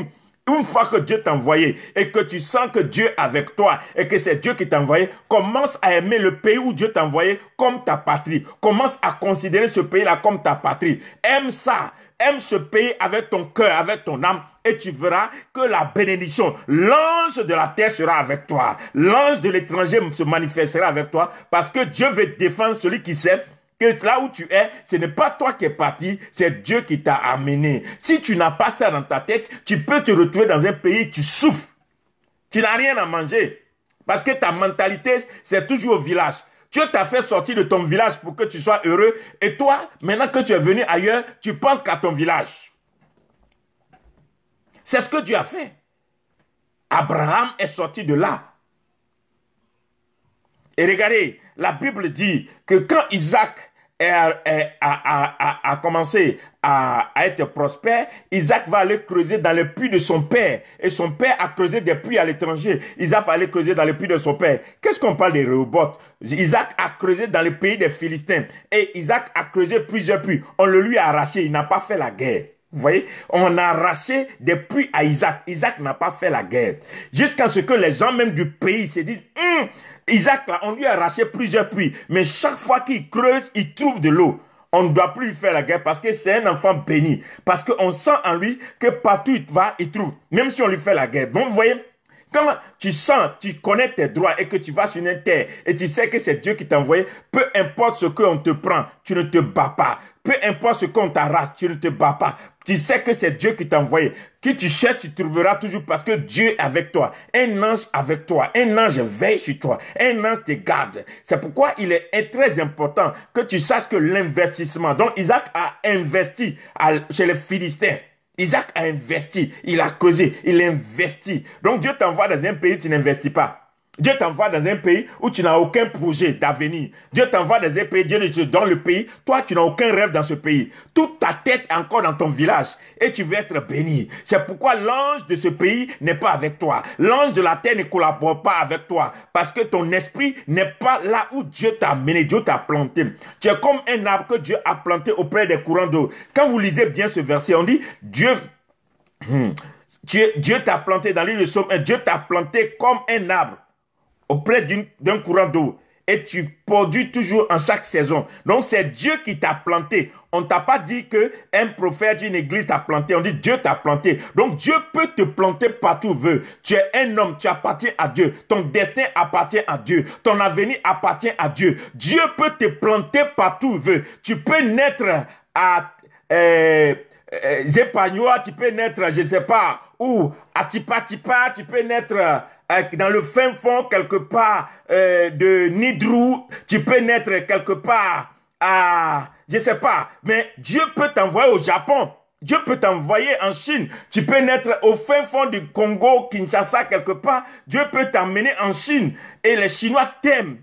une fois que Dieu t'a envoyé et que tu sens que Dieu est avec toi et que c'est Dieu qui t'a envoyé, commence à aimer le pays où Dieu t'a envoyé comme ta patrie. Commence à considérer ce pays-là comme ta patrie. Aime ça. Aime ce pays avec ton cœur, avec ton âme, et tu verras que la bénédiction, l'ange de la terre sera avec toi. L'ange de l'étranger se manifestera avec toi parce que Dieu veut défendre celui qui sait que là où tu es, ce n'est pas toi qui es parti, c'est Dieu qui t'a amené. Si tu n'as pas ça dans ta tête, tu peux te retrouver dans un pays, tu souffres. Tu n'as rien à manger. Parce que ta mentalité, c'est toujours au village. Dieu t'a fait sortir de ton village pour que tu sois heureux. Et toi, maintenant que tu es venu ailleurs, tu penses qu'à ton village. C'est ce que Dieu a fait. Abraham est sorti de là. Et regardez, la Bible dit que quand Isaac a, commencé à, être prospère, Isaac va aller creuser dans le puits de son père. Et son père a creusé des puits à l'étranger. Isaac va aller creuser dans le puits de son père. Qu'est-ce qu'on parle des robots Isaac a creusé dans le pays des Philistins. Et Isaac a creusé plusieurs puits. On le lui a arraché. Il n'a pas fait la guerre. Vous voyez, on a arraché des puits à Isaac. Isaac n'a pas fait la guerre. Jusqu'à ce que les gens même du pays se disent, hum, Isaac, là, on lui a arraché plusieurs puits, mais chaque fois qu'il creuse, il trouve de l'eau. On ne doit plus lui faire la guerre parce que c'est un enfant béni. Parce qu'on sent en lui que partout il va, il trouve. Même si on lui fait la guerre. vous voyez, quand tu sens, tu connais tes droits et que tu vas sur une terre et tu sais que c'est Dieu qui t'a envoyé, peu importe ce qu'on te prend, tu ne te bats pas. Peu importe ce qu'on t'arrache, tu ne te bats pas. Tu sais que c'est Dieu qui t'a envoyé. Qui tu cherches, tu trouveras toujours parce que Dieu est avec toi. Un ange avec toi. Un ange veille sur toi. Un ange te garde. C'est pourquoi il est très important que tu saches que l'investissement. Donc Isaac a investi chez les Philistins. Isaac a investi. Il a creusé. Il investit. Donc Dieu t'envoie dans un pays, tu n'investis pas. Dieu t'envoie dans un pays où tu n'as aucun projet d'avenir. Dieu t'envoie dans un pays, Dieu dans le pays. Toi, tu n'as aucun rêve dans ce pays. Toute ta tête est encore dans ton village et tu veux être béni. C'est pourquoi l'ange de ce pays n'est pas avec toi. L'ange de la terre ne collabore pas avec toi parce que ton esprit n'est pas là où Dieu t'a mené, Dieu t'a planté. Tu es comme un arbre que Dieu a planté auprès des courants d'eau. Quand vous lisez bien ce verset, on dit Dieu... Hmm, Dieu t'a planté dans l'île de Somme, Dieu t'a planté comme un arbre auprès d'un courant d'eau et tu produis toujours en chaque saison. Donc c'est Dieu qui t'a planté. On t'a pas dit que un prophète, d'une église t'a planté. On dit Dieu t'a planté. Donc Dieu peut te planter partout où veut. Tu es un homme, tu appartiens à Dieu. Ton destin appartient à Dieu. Ton avenir appartient à Dieu. Dieu peut te planter partout où veut. Tu peux naître à euh, euh tu peux naître, je ne sais pas, ou à Tipatipa, tu peux naître dans le fin fond quelque part euh, de Nidrou, tu peux naître quelque part à, je sais pas, mais Dieu peut t'envoyer au Japon. Dieu peut t'envoyer en Chine. Tu peux naître au fin fond du Congo, Kinshasa, quelque part. Dieu peut t'emmener en Chine. Et les Chinois t'aiment.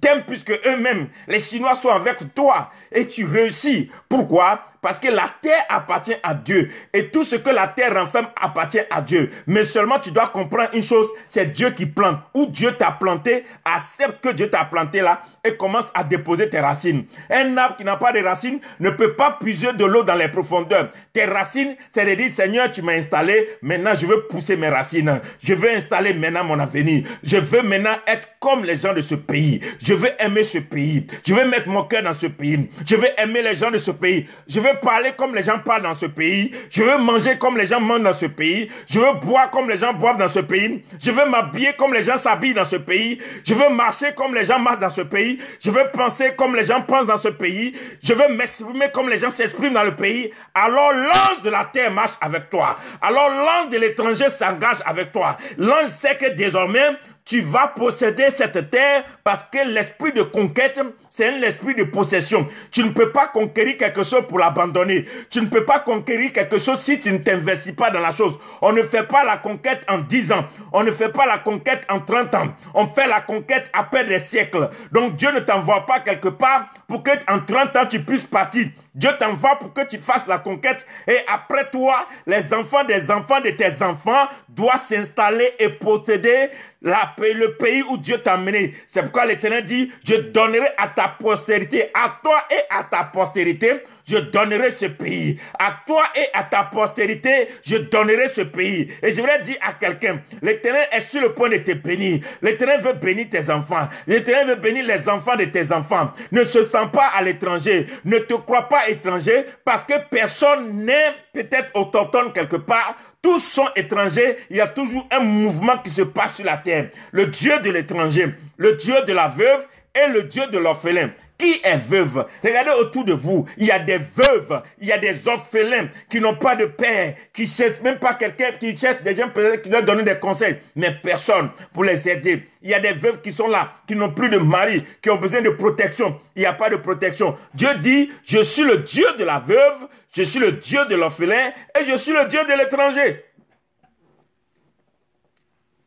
T'aiment puisque eux-mêmes, les Chinois sont avec toi. Et tu réussis. Pourquoi parce que la terre appartient à Dieu et tout ce que la terre renferme appartient à Dieu. Mais seulement tu dois comprendre une chose, c'est Dieu qui plante. Où Dieu t'a planté, accepte que Dieu t'a planté là et commence à déposer tes racines. Un arbre qui n'a pas de racines ne peut pas puiser de l'eau dans les profondeurs. Tes racines, c'est de dire Seigneur, tu m'as installé, maintenant je veux pousser mes racines. Je veux installer maintenant mon avenir. Je veux maintenant être comme les gens de ce pays. Je veux aimer ce pays. Je veux mettre mon cœur dans ce pays. Je veux aimer les gens de ce pays. Je veux parler comme les gens parlent dans ce pays. Je veux manger comme les gens mangent dans ce pays. Je veux boire comme les gens boivent dans ce pays. Je veux m'habiller comme les gens s'habillent dans ce pays. Je veux marcher comme les gens marchent dans ce pays. Je veux penser comme les gens pensent dans ce pays. Je veux m'exprimer comme les gens s'expriment dans le pays. Alors l'ange de la terre marche avec toi. Alors l'ange de l'étranger s'engage avec toi. L'ange sait que désormais, tu vas posséder cette terre parce que l'esprit de conquête, c'est un esprit de possession. Tu ne peux pas conquérir quelque chose pour l'abandonner. Tu ne peux pas conquérir quelque chose si tu ne t'investis pas dans la chose. On ne fait pas la conquête en 10 ans. On ne fait pas la conquête en 30 ans. On fait la conquête après des siècles. Donc Dieu ne t'envoie pas quelque part pour que en 30 ans tu puisses partir. Dieu t'envoie pour que tu fasses la conquête et après toi, les enfants des enfants de tes enfants doivent s'installer et posséder la, le pays où Dieu t'a mené. C'est pourquoi l'Éternel dit, je donnerai à ta postérité, à toi et à ta postérité, je donnerai ce pays. À toi et à ta postérité, je donnerai ce pays. Et je voudrais dire à quelqu'un, l'Éternel est sur le point de te bénir. L'Éternel veut bénir tes enfants. L'Éternel veut bénir les enfants de tes enfants. Ne se sens pas à l'étranger. Ne te crois pas étranger parce que personne n'est peut-être autochtone quelque part tous sont étrangers, il y a toujours un mouvement qui se passe sur la terre. Le Dieu de l'étranger, le Dieu de la veuve et le Dieu de l'orphelin. Qui est veuve Regardez autour de vous, il y a des veuves, il y a des orphelins qui n'ont pas de père, qui cherchent même pas quelqu'un, qui cherchent des gens qui leur donnent des conseils, mais personne pour les aider. Il y a des veuves qui sont là, qui n'ont plus de mari, qui ont besoin de protection. Il n'y a pas de protection. Dieu dit, je suis le Dieu de la veuve, je suis le Dieu de l'orphelin et je suis le Dieu de l'étranger.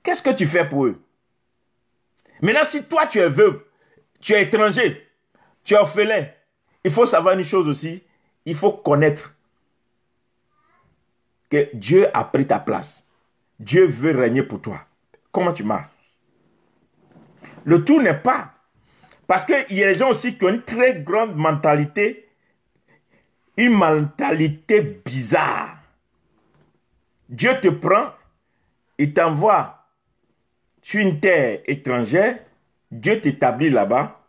Qu'est-ce que tu fais pour eux Maintenant, si toi tu es veuve, tu es étranger, tu es orphelin, il faut savoir une chose aussi, il faut connaître que Dieu a pris ta place. Dieu veut régner pour toi. Comment tu marches Le tout n'est pas. Parce qu'il y a des gens aussi qui ont une très grande mentalité une mentalité bizarre. Dieu te prend, il t'envoie sur une terre étrangère, Dieu t'établit là-bas,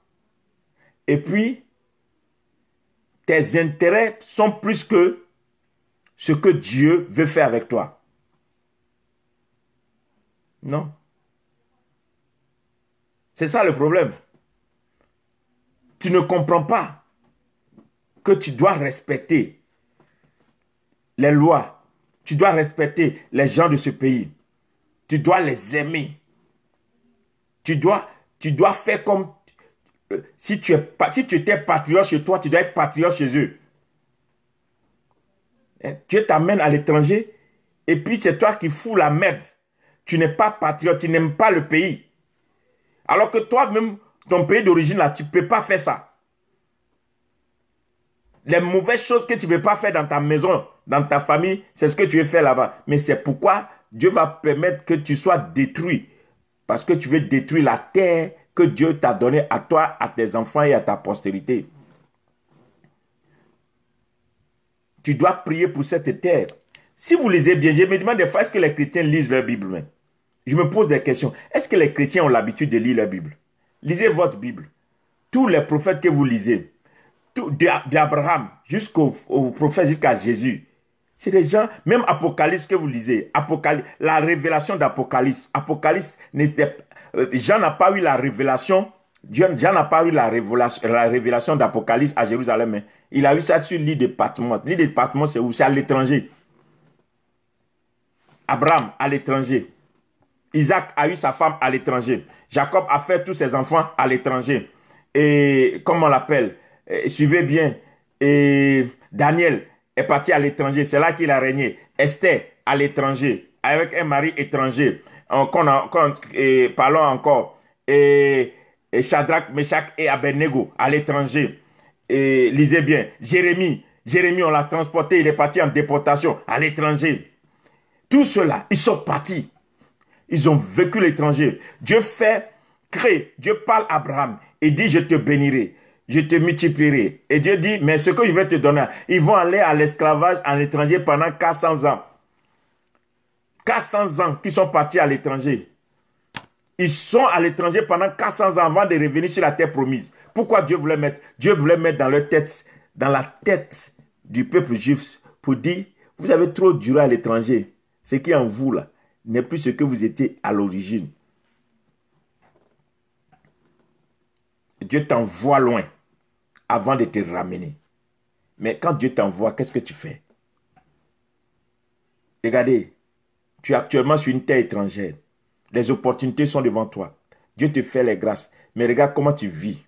et puis tes intérêts sont plus que ce que Dieu veut faire avec toi. Non. C'est ça le problème. Tu ne comprends pas que tu dois respecter les lois, tu dois respecter les gens de ce pays, tu dois les aimer, tu dois, tu dois faire comme euh, si tu, es, si tu étais patriote chez toi, tu dois être patriote chez eux. Tu eh, t'amènes à l'étranger et puis c'est toi qui fous la merde. Tu n'es pas patriote, tu n'aimes pas le pays. Alors que toi-même, ton pays d'origine, là, tu ne peux pas faire ça. Les mauvaises choses que tu ne peux pas faire dans ta maison, dans ta famille, c'est ce que tu veux faire là-bas. Mais c'est pourquoi Dieu va permettre que tu sois détruit. Parce que tu veux détruire la terre que Dieu t'a donnée à toi, à tes enfants et à ta postérité. Tu dois prier pour cette terre. Si vous lisez bien, je me demande des fois, est-ce que les chrétiens lisent leur Bible Je me pose des questions. Est-ce que les chrétiens ont l'habitude de lire leur Bible Lisez votre Bible. Tous les prophètes que vous lisez, d'Abraham jusqu'au prophète, jusqu'à Jésus. C'est des gens, même Apocalypse que vous lisez, Apocalypse, la révélation d'Apocalypse. Apocalypse, euh, Jean n'a pas eu la révélation, Jean n'a pas eu la révélation, la révélation d'Apocalypse à Jérusalem. Hein. Il a eu ça sur l'île de Patmos. L'île de Patmos, c'est où C'est à l'étranger. Abraham, à l'étranger. Isaac a eu sa femme à l'étranger. Jacob a fait tous ses enfants à l'étranger. Et comment on l'appelle eh, suivez bien, et Daniel est parti à l'étranger, c'est là qu'il a régné. Esther à l'étranger, avec un mari étranger. Eh, parlons encore. Et, Shadrach, Meshach et Abednego à l'étranger. Et lisez bien, Jérémie, Jérémie, on l'a transporté, il est parti en déportation à l'étranger. Tout cela, ils sont partis. Ils ont vécu l'étranger. Dieu fait, crée, Dieu parle à Abraham et dit, je te bénirai je te multiplierai. Et Dieu dit, mais ce que je vais te donner, ils vont aller à l'esclavage en étranger pendant 400 ans. 400 ans qui sont partis à l'étranger. Ils sont à l'étranger pendant 400 ans avant de revenir sur la terre promise. Pourquoi Dieu voulait mettre Dieu voulait mettre dans leur tête, dans la tête du peuple juif, pour dire, vous avez trop duré à l'étranger. Ce qui est en vous, là, n'est plus ce que vous étiez à l'origine. Dieu t'envoie loin avant de te ramener. Mais quand Dieu t'envoie, qu'est-ce que tu fais Regardez, tu es actuellement sur une terre étrangère. Les opportunités sont devant toi. Dieu te fait les grâces. Mais regarde comment tu vis.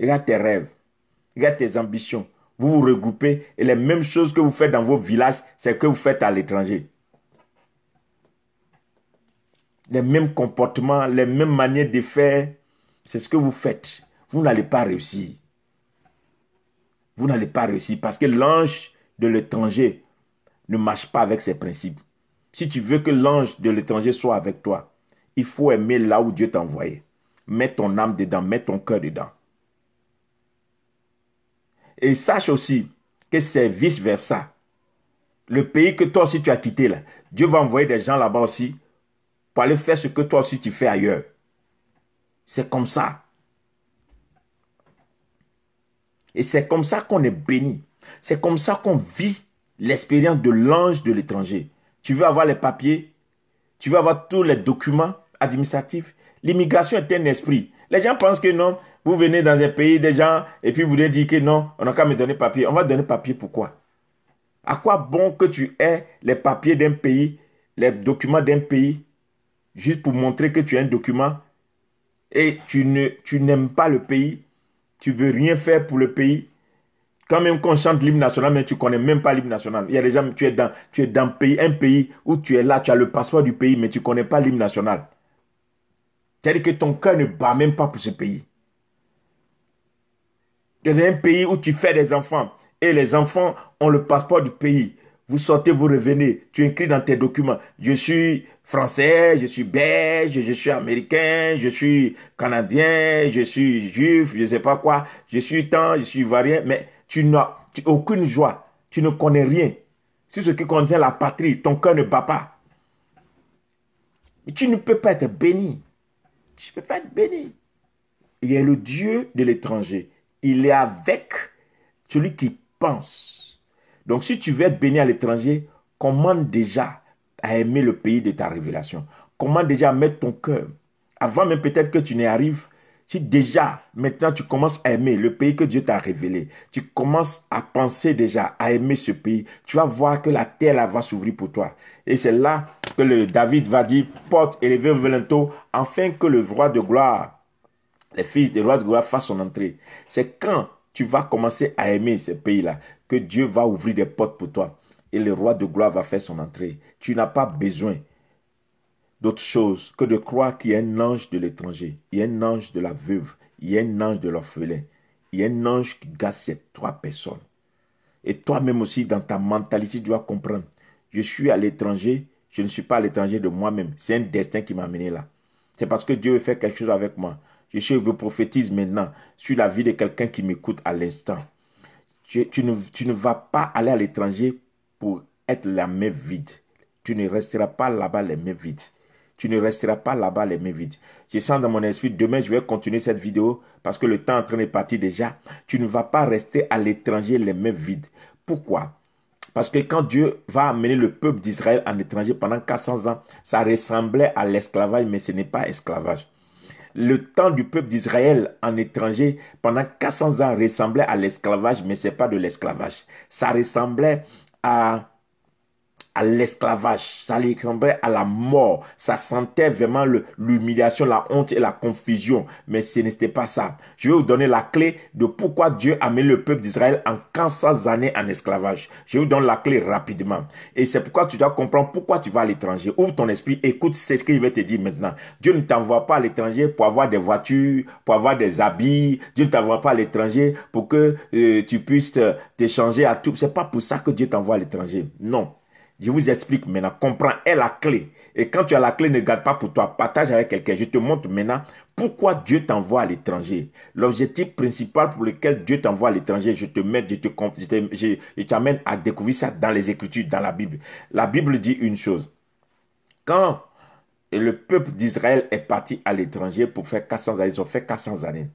Regarde tes rêves. Regarde tes ambitions. Vous vous regroupez et les mêmes choses que vous faites dans vos villages, c'est que vous faites à l'étranger. Les mêmes comportements, les mêmes manières de faire, c'est ce que vous faites. Vous n'allez pas réussir vous n'allez pas réussir parce que l'ange de l'étranger ne marche pas avec ses principes. Si tu veux que l'ange de l'étranger soit avec toi, il faut aimer là où Dieu t'a envoyé. Mets ton âme dedans, mets ton cœur dedans. Et sache aussi que c'est vice-versa. Le pays que toi aussi tu as quitté, là, Dieu va envoyer des gens là-bas aussi pour aller faire ce que toi aussi tu fais ailleurs. C'est comme ça. Et c'est comme ça qu'on est béni. C'est comme ça qu'on vit l'expérience de l'ange de l'étranger. Tu veux avoir les papiers, tu veux avoir tous les documents administratifs. L'immigration est un esprit. Les gens pensent que non, vous venez dans un pays des gens et puis vous leur dites que non, on n'a qu'à me donner papier. On va donner papier pourquoi À quoi bon que tu aies les papiers d'un pays, les documents d'un pays, juste pour montrer que tu as un document et tu ne tu n'aimes pas le pays tu veux rien faire pour le pays. Quand même qu'on chante l'hymne national, mais tu connais même pas l'hymne national. Il y a des gens, tu es dans, tu es dans un pays, un pays où tu es là, tu as le passeport du pays, mais tu connais pas l'hymne national. C'est-à-dire que ton cœur ne bat même pas pour ce pays. Tu es dans un pays où tu fais des enfants et les enfants ont le passeport du pays. Vous sortez, vous revenez, tu écris dans tes documents, je suis français, je suis belge, je suis américain, je suis canadien, je suis juif, je ne sais pas quoi, je suis tant, je suis varié. mais tu n'as aucune joie, tu ne connais rien. C'est ce qui contient la patrie, ton cœur ne bat pas. tu ne peux pas être béni. Tu ne peux pas être béni. Il y a le Dieu de l'étranger. Il est avec celui qui pense. Donc si tu veux être béni à l'étranger, commande déjà aimer le pays de ta révélation Comment déjà mettre ton cœur Avant même peut-être que tu n'y arrives, si déjà maintenant tu commences à aimer le pays que Dieu t'a révélé, tu commences à penser déjà à aimer ce pays, tu vas voir que la terre va s'ouvrir pour toi. Et c'est là que le David va dire porte élevée Velento, afin que le roi de gloire, les fils du roi de gloire fassent son entrée. C'est quand tu vas commencer à aimer ce pays là que Dieu va ouvrir des portes pour toi et le roi de gloire va faire son entrée. Tu n'as pas besoin d'autre chose que de croire qu'il y a un ange de l'étranger, il y a un ange de la veuve, il y a un ange de l'orphelin, il y a un ange qui garde ces trois personnes. Et toi-même aussi, dans ta mentalité, tu dois comprendre. Je suis à l'étranger, je ne suis pas à l'étranger de moi-même. C'est un destin qui m'a amené là. C'est parce que Dieu fait quelque chose avec moi. Je, je prophétise maintenant sur la vie de quelqu'un qui m'écoute à l'instant. Tu, ne, tu ne vas pas aller à l'étranger pour être la main vide. Tu ne resteras pas là-bas les mains vides. Tu ne resteras pas là-bas les mains vides. Je sens dans mon esprit, demain je vais continuer cette vidéo parce que le temps est en train de partir déjà. Tu ne vas pas rester à l'étranger les mains vides. Pourquoi parce que quand Dieu va amener le peuple d'Israël en étranger pendant 400 ans, ça ressemblait à l'esclavage, mais ce n'est pas esclavage. Le temps du peuple d'Israël en étranger pendant 400 ans ressemblait à l'esclavage, mais ce n'est pas de l'esclavage. Ça ressemblait 啊。à l'esclavage, ça ressemblait à la mort, ça sentait vraiment l'humiliation, la honte et la confusion, mais ce n'était pas ça. Je vais vous donner la clé de pourquoi Dieu a mis le peuple d'Israël en 400 années en esclavage. Je vous donne la clé rapidement. Et c'est pourquoi tu dois comprendre pourquoi tu vas à l'étranger. Ouvre ton esprit, écoute ce qu'il va te dire maintenant. Dieu ne t'envoie pas à l'étranger pour avoir des voitures, pour avoir des habits. Dieu ne t'envoie pas à l'étranger pour que euh, tu puisses t'échanger à tout. C'est pas pour ça que Dieu t'envoie à l'étranger. Non. Je vous explique maintenant. Comprends, est la clé. Et quand tu as la clé, ne garde pas pour toi. Partage avec quelqu'un. Je te montre maintenant pourquoi Dieu t'envoie à l'étranger. L'objectif principal pour lequel Dieu t'envoie à l'étranger, je te mets, je te, je t'amène à découvrir ça dans les Écritures, dans la Bible. La Bible dit une chose. Quand le peuple d'Israël est parti à l'étranger pour faire 400 années, ils ont fait 400 années.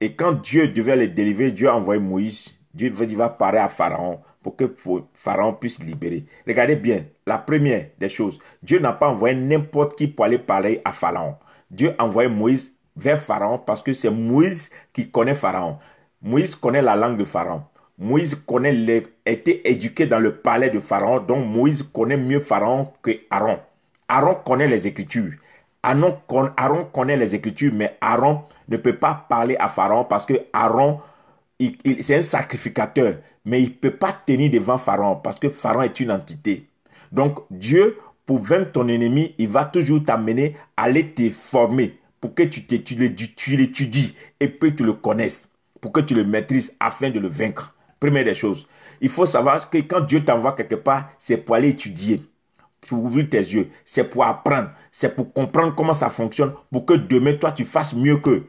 Et quand Dieu devait les délivrer, Dieu a envoyé Moïse. Dieu va parler à Pharaon pour que Pharaon puisse libérer. Regardez bien, la première des choses, Dieu n'a pas envoyé n'importe qui pour aller parler à Pharaon. Dieu a envoyé Moïse vers Pharaon parce que c'est Moïse qui connaît Pharaon. Moïse connaît la langue de Pharaon. Moïse connaît les, était éduqué dans le palais de Pharaon, donc Moïse connaît mieux Pharaon que Aaron. Aaron connaît les Écritures. Aaron connaît les Écritures, mais Aaron ne peut pas parler à Pharaon parce que Aaron c'est un sacrificateur, mais il ne peut pas tenir devant Pharaon parce que Pharaon est une entité. Donc Dieu, pour vaincre ton ennemi, il va toujours t'amener à aller te former pour que tu, tu l'étudies et que tu le connaisses, pour que tu le maîtrises afin de le vaincre. Première des choses, il faut savoir que quand Dieu t'envoie quelque part, c'est pour aller étudier, pour ouvrir tes yeux, c'est pour apprendre, c'est pour comprendre comment ça fonctionne, pour que demain, toi, tu fasses mieux que.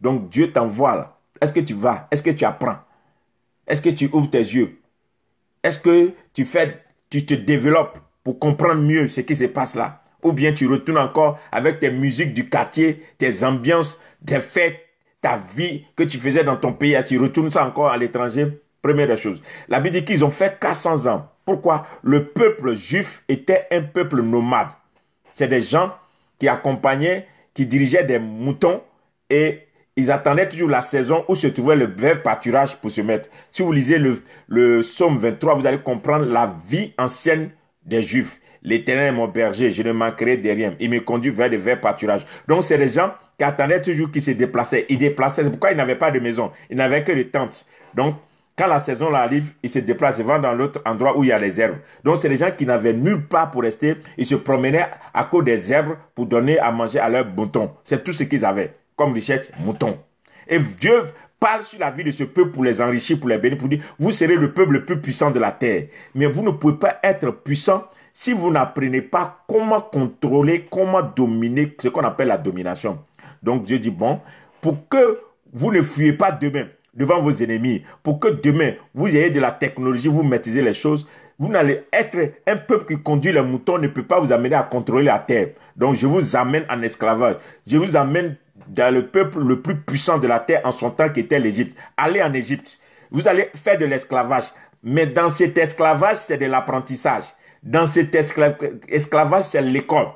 Donc Dieu t'envoie là est-ce que tu vas Est-ce que tu apprends Est-ce que tu ouvres tes yeux Est-ce que tu fais, tu te développes pour comprendre mieux ce qui se passe là Ou bien tu retournes encore avec tes musiques du quartier, tes ambiances, tes fêtes, ta vie que tu faisais dans ton pays, tu retournes ça encore à l'étranger Première des choses. La Bible dit qu'ils ont fait 400 ans. Pourquoi Le peuple juif était un peuple nomade. C'est des gens qui accompagnaient, qui dirigeaient des moutons et ils attendaient toujours la saison où se trouvait le vrai pâturage pour se mettre. Si vous lisez le, le psaume 23, vous allez comprendre la vie ancienne des Juifs. L'éternel est mon berger, je ne manquerai de rien. Il me conduit vers le verts pâturages. Donc, c'est des gens qui attendaient toujours, qui se déplaçaient. Ils déplaçaient. C'est pourquoi ils n'avaient pas de maison. Ils n'avaient que des tentes. Donc, quand la saison arrive, ils se déplacent, ils vont dans l'autre endroit où il y a les herbes. Donc, c'est des gens qui n'avaient nulle part pour rester. Ils se promenaient à cause des herbes pour donner à manger à leurs boutons. C'est tout ce qu'ils avaient comme richesse mouton. Et Dieu parle sur la vie de ce peuple pour les enrichir, pour les bénir, pour dire, vous serez le peuple le plus puissant de la terre. Mais vous ne pouvez pas être puissant si vous n'apprenez pas comment contrôler, comment dominer, ce qu'on appelle la domination. Donc Dieu dit, bon, pour que vous ne fuyez pas demain devant vos ennemis, pour que demain vous ayez de la technologie, vous maîtrisez les choses, vous n'allez être un peuple qui conduit les moutons, ne peut pas vous amener à contrôler la terre. Donc je vous amène en esclavage, je vous amène dans le peuple le plus puissant de la terre en son temps qui était l'Égypte. Allez en Égypte. Vous allez faire de l'esclavage. Mais dans cet esclavage, c'est de l'apprentissage. Dans cet esclavage, c'est l'école.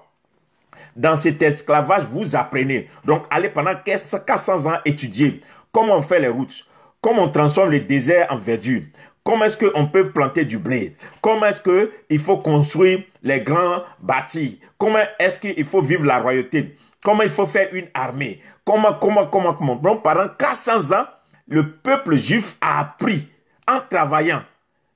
Dans cet esclavage, vous apprenez. Donc, allez pendant 400 ans étudier comment on fait les routes, comment on transforme le désert en verdure, Comment est-ce qu'on peut planter du blé Comment est-ce qu'il faut construire les grands bâtis Comment est-ce qu'il faut vivre la royauté comment il faut faire une armée, comment, comment, comment, comment. Bon, pendant 400 ans, le peuple juif a appris en travaillant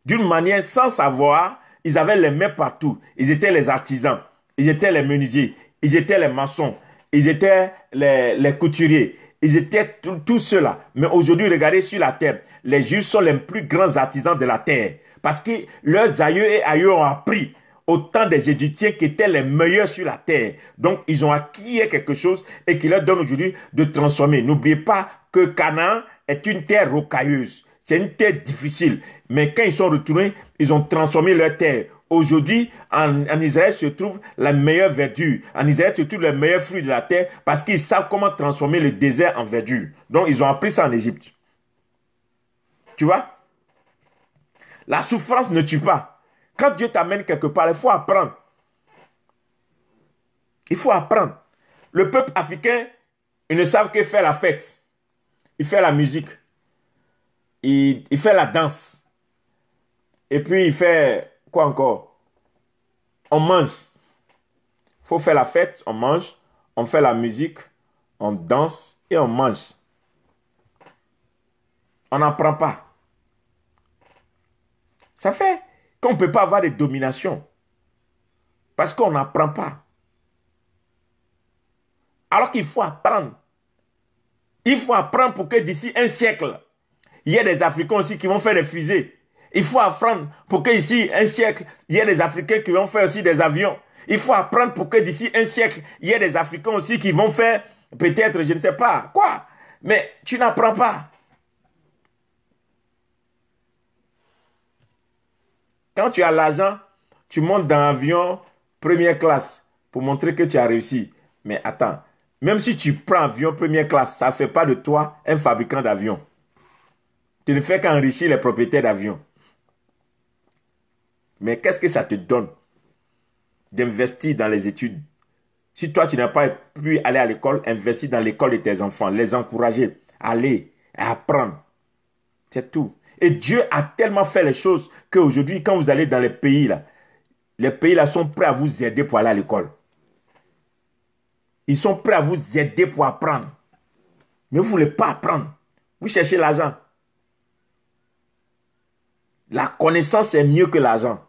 d'une manière sans savoir. Ils avaient les mains partout. Ils étaient les artisans, ils étaient les menuisiers, ils étaient les maçons, ils étaient les, les couturiers, ils étaient tous ceux-là. Mais aujourd'hui, regardez sur la terre, les Juifs sont les plus grands artisans de la terre parce que leurs aïeux et aïeux ont appris Autant des Égyptiens qui étaient les meilleurs sur la terre. Donc, ils ont acquis quelque chose et qui leur donne aujourd'hui de transformer. N'oubliez pas que Canaan est une terre rocailleuse. C'est une terre difficile. Mais quand ils sont retournés, ils ont transformé leur terre. Aujourd'hui, en, Israël se trouve la meilleure verdure. En Israël se trouve les meilleurs fruits de la terre parce qu'ils savent comment transformer le désert en verdure. Donc, ils ont appris ça en Égypte. Tu vois La souffrance ne tue pas. Quand Dieu t'amène quelque part, il faut apprendre. Il faut apprendre. Le peuple africain, ils ne savent que faire la fête. Il fait la musique. Il fait font la danse. Et puis, il fait. quoi encore On mange. Il faut faire la fête, on mange, on fait la musique, on danse et on mange. On n'apprend pas. Ça fait qu'on ne peut pas avoir de domination. Parce qu'on n'apprend pas. Alors qu'il faut apprendre. Il faut apprendre pour que d'ici un siècle, il y ait des Africains aussi qui vont faire des fusées. Il faut apprendre pour que d'ici un siècle, il y ait des Africains qui vont faire aussi des avions. Il faut apprendre pour que d'ici un siècle, il y ait des Africains aussi qui vont faire peut-être, je ne sais pas, quoi. Mais tu n'apprends pas. Quand tu as l'argent, tu montes dans l'avion première classe pour montrer que tu as réussi. Mais attends, même si tu prends avion première classe, ça ne fait pas de toi un fabricant d'avions. Tu ne fais qu'enrichir les propriétaires d'avions. Mais qu'est-ce que ça te donne d'investir dans les études Si toi, tu n'as pas pu aller à l'école, investis dans l'école de tes enfants, les encourager, à aller apprendre. C'est tout. Et Dieu a tellement fait les choses qu'aujourd'hui, quand vous allez dans les pays, là, les pays là sont prêts à vous aider pour aller à l'école. Ils sont prêts à vous aider pour apprendre. Mais vous ne voulez pas apprendre. Vous cherchez l'argent. La connaissance est mieux que l'argent.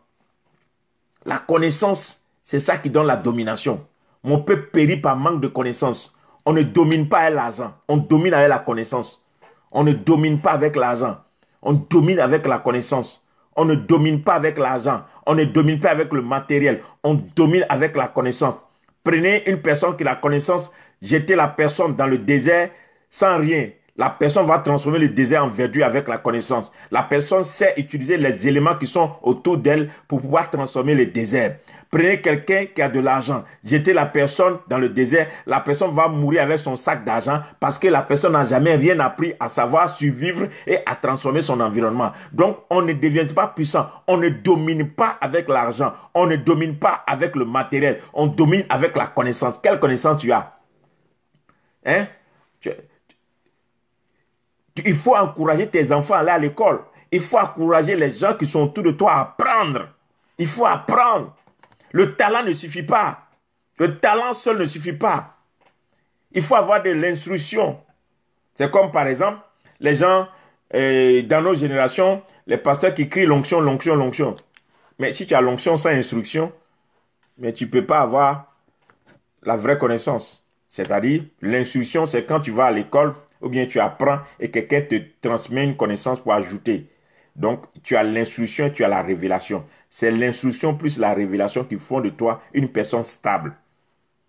La connaissance, c'est ça qui donne la domination. Mon peuple périt par manque de connaissance. On ne domine pas avec l'argent. On domine avec la connaissance. On ne domine pas avec l'argent. On domine avec la connaissance. On ne domine pas avec l'argent. On ne domine pas avec le matériel. On domine avec la connaissance. Prenez une personne qui a la connaissance, jetez la personne dans le désert sans rien. La personne va transformer le désert en verdure avec la connaissance. La personne sait utiliser les éléments qui sont autour d'elle pour pouvoir transformer le désert. Prenez quelqu'un qui a de l'argent, jetez la personne dans le désert. La personne va mourir avec son sac d'argent parce que la personne n'a jamais rien appris à savoir survivre et à transformer son environnement. Donc, on ne devient pas puissant. On ne domine pas avec l'argent. On ne domine pas avec le matériel. On domine avec la connaissance. Quelle connaissance tu as Hein il faut encourager tes enfants à aller à l'école. Il faut encourager les gens qui sont autour de toi à apprendre. Il faut apprendre. Le talent ne suffit pas. Le talent seul ne suffit pas. Il faut avoir de l'instruction. C'est comme par exemple les gens euh, dans nos générations, les pasteurs qui crient l'onction, l'onction, l'onction. Mais si tu as l'onction sans instruction, mais tu ne peux pas avoir la vraie connaissance. C'est-à-dire, l'instruction, c'est quand tu vas à l'école, ou bien tu apprends et quelqu'un te transmet une connaissance pour ajouter. Donc, tu as l'instruction et tu as la révélation. C'est l'instruction plus la révélation qui font de toi une personne stable.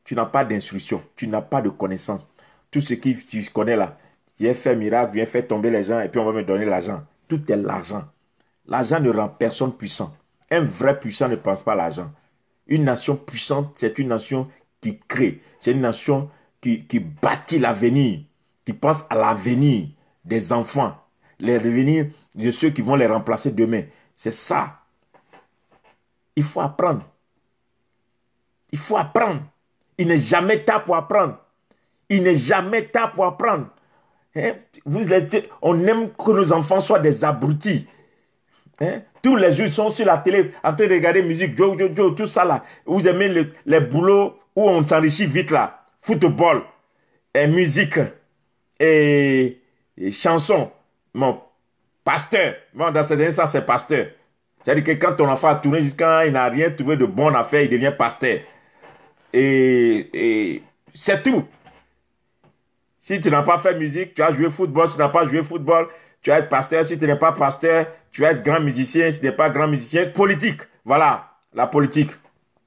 Tu n'as pas d'instruction, tu n'as pas de connaissance. Tout ce que tu connais là, viens faire miracle, viens faire tomber les gens et puis on va me donner l'argent. Tout est l'argent. L'argent ne rend personne puissant. Un vrai puissant ne pense pas à l'argent. Une nation puissante, c'est une nation qui crée, c'est une nation qui, qui bâtit l'avenir qui pensent à l'avenir des enfants, les de ceux qui vont les remplacer demain. C'est ça. Il faut apprendre. Il faut apprendre. Il n'est jamais tard pour apprendre. Il n'est jamais tard pour apprendre. Hein? on aime que nos enfants soient des abrutis. Hein? Tous les jours, ils sont sur la télé en train de regarder musique, jo, tout ça là. Vous aimez les boulots où on s'enrichit vite là. Football, et musique, et, chanson. Mon pasteur, bon, dans c'est pasteur. C'est-à-dire que quand ton enfant a tourné jusqu'à il n'a rien trouvé de bon à faire, il devient pasteur. Et, c'est tout. Si tu n'as pas fait musique, tu as joué football. Si tu n'as pas joué football, tu as être pasteur. Si tu n'es pas pasteur, tu vas être grand musicien. Si tu n'es pas grand musicien, politique. Voilà, la politique.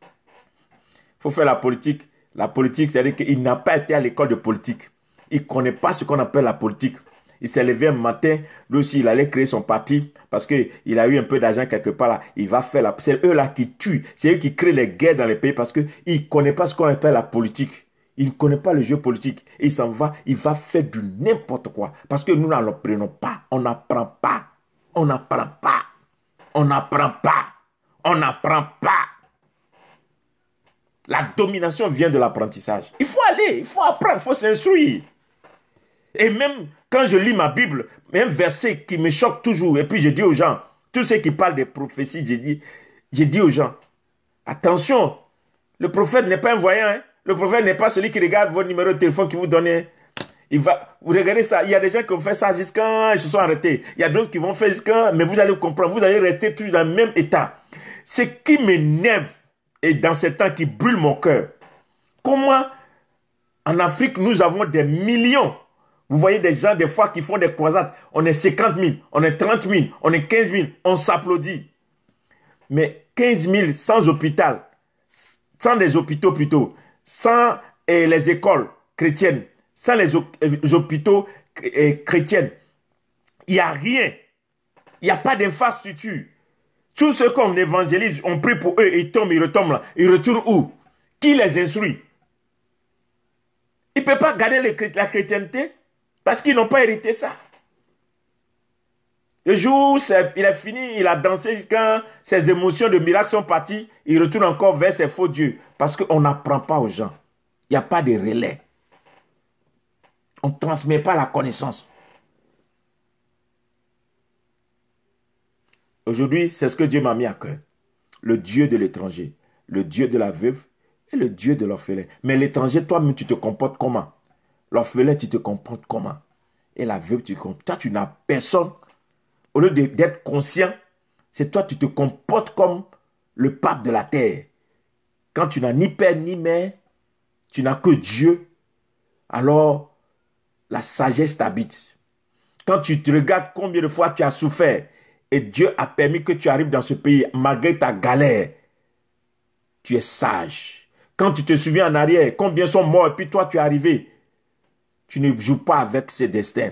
Il faut faire la politique. La politique, c'est-à-dire qu'il n'a pas été à l'école de politique. Il ne connaît pas ce qu'on appelle la politique. Il s'est levé un matin, lui aussi, il allait créer son parti parce qu'il a eu un peu d'argent quelque part là. Il va faire la. C'est eux là qui tuent, c'est eux qui créent les guerres dans les pays parce qu'ils ne connaît pas ce qu'on appelle la politique. il ne connaissent pas le jeu politique. Et il s'en va, il va faire du n'importe quoi parce que nous n'apprenons pas, on n'apprend pas, on n'apprend pas, on n'apprend pas, on n'apprend pas. La domination vient de l'apprentissage. Il faut aller, il faut apprendre, il faut s'instruire. Et même quand je lis ma Bible, même verset qui me choque toujours, et puis je dis aux gens, tous ceux qui parlent des prophéties, je dis j'ai dit aux gens, attention, le prophète n'est pas un voyant, hein. le prophète n'est pas celui qui regarde vos numéros de téléphone qui vous donne. Il va, vous regardez ça, il y a des gens qui ont fait ça jusqu'à ils se sont arrêtés. Il y a d'autres qui vont faire jusqu'à mais vous allez comprendre, vous allez rester toujours dans le même état. Ce qui m'énerve, et dans ces temps qui brûle mon cœur, comment en Afrique nous avons des millions vous voyez des gens, des fois, qui font des croisades. On est 50 000, on est 30 000, on est 15 000. On s'applaudit. Mais 15 000 sans hôpital, sans des hôpitaux plutôt, sans eh, les écoles chrétiennes, sans les, eh, hôpitaux eh, chrétiennes, il n'y a rien. Il n'y a pas d'infrastructure. Tous ceux qu'on évangélise, on prie pour eux, ils tombent, ils retombent là. Ils retournent où Qui les instruit Il ne peut pas garder la chrétienté parce qu'ils n'ont pas hérité ça. Le jour où il est fini, il a dansé jusqu'à ses émotions de miracle sont parties, il retourne encore vers ses faux dieux. Parce qu'on n'apprend pas aux gens. Il n'y a pas de relais. On ne transmet pas la connaissance. Aujourd'hui, c'est ce que Dieu m'a mis à cœur. Le Dieu de l'étranger, le Dieu de la veuve et le Dieu de l'orphelin. Mais l'étranger, toi-même, tu te comportes comment L'orphelin, tu te comportes comment Et la veuve, tu te comportes. Toi, tu n'as personne. Au lieu d'être conscient, c'est toi, tu te comportes comme le pape de la terre. Quand tu n'as ni père ni mère, tu n'as que Dieu, alors la sagesse t'habite. Quand tu te regardes combien de fois tu as souffert et Dieu a permis que tu arrives dans ce pays malgré ta galère, tu es sage. Quand tu te souviens en arrière, combien sont morts et puis toi tu es arrivé, tu ne joues pas avec ce destin.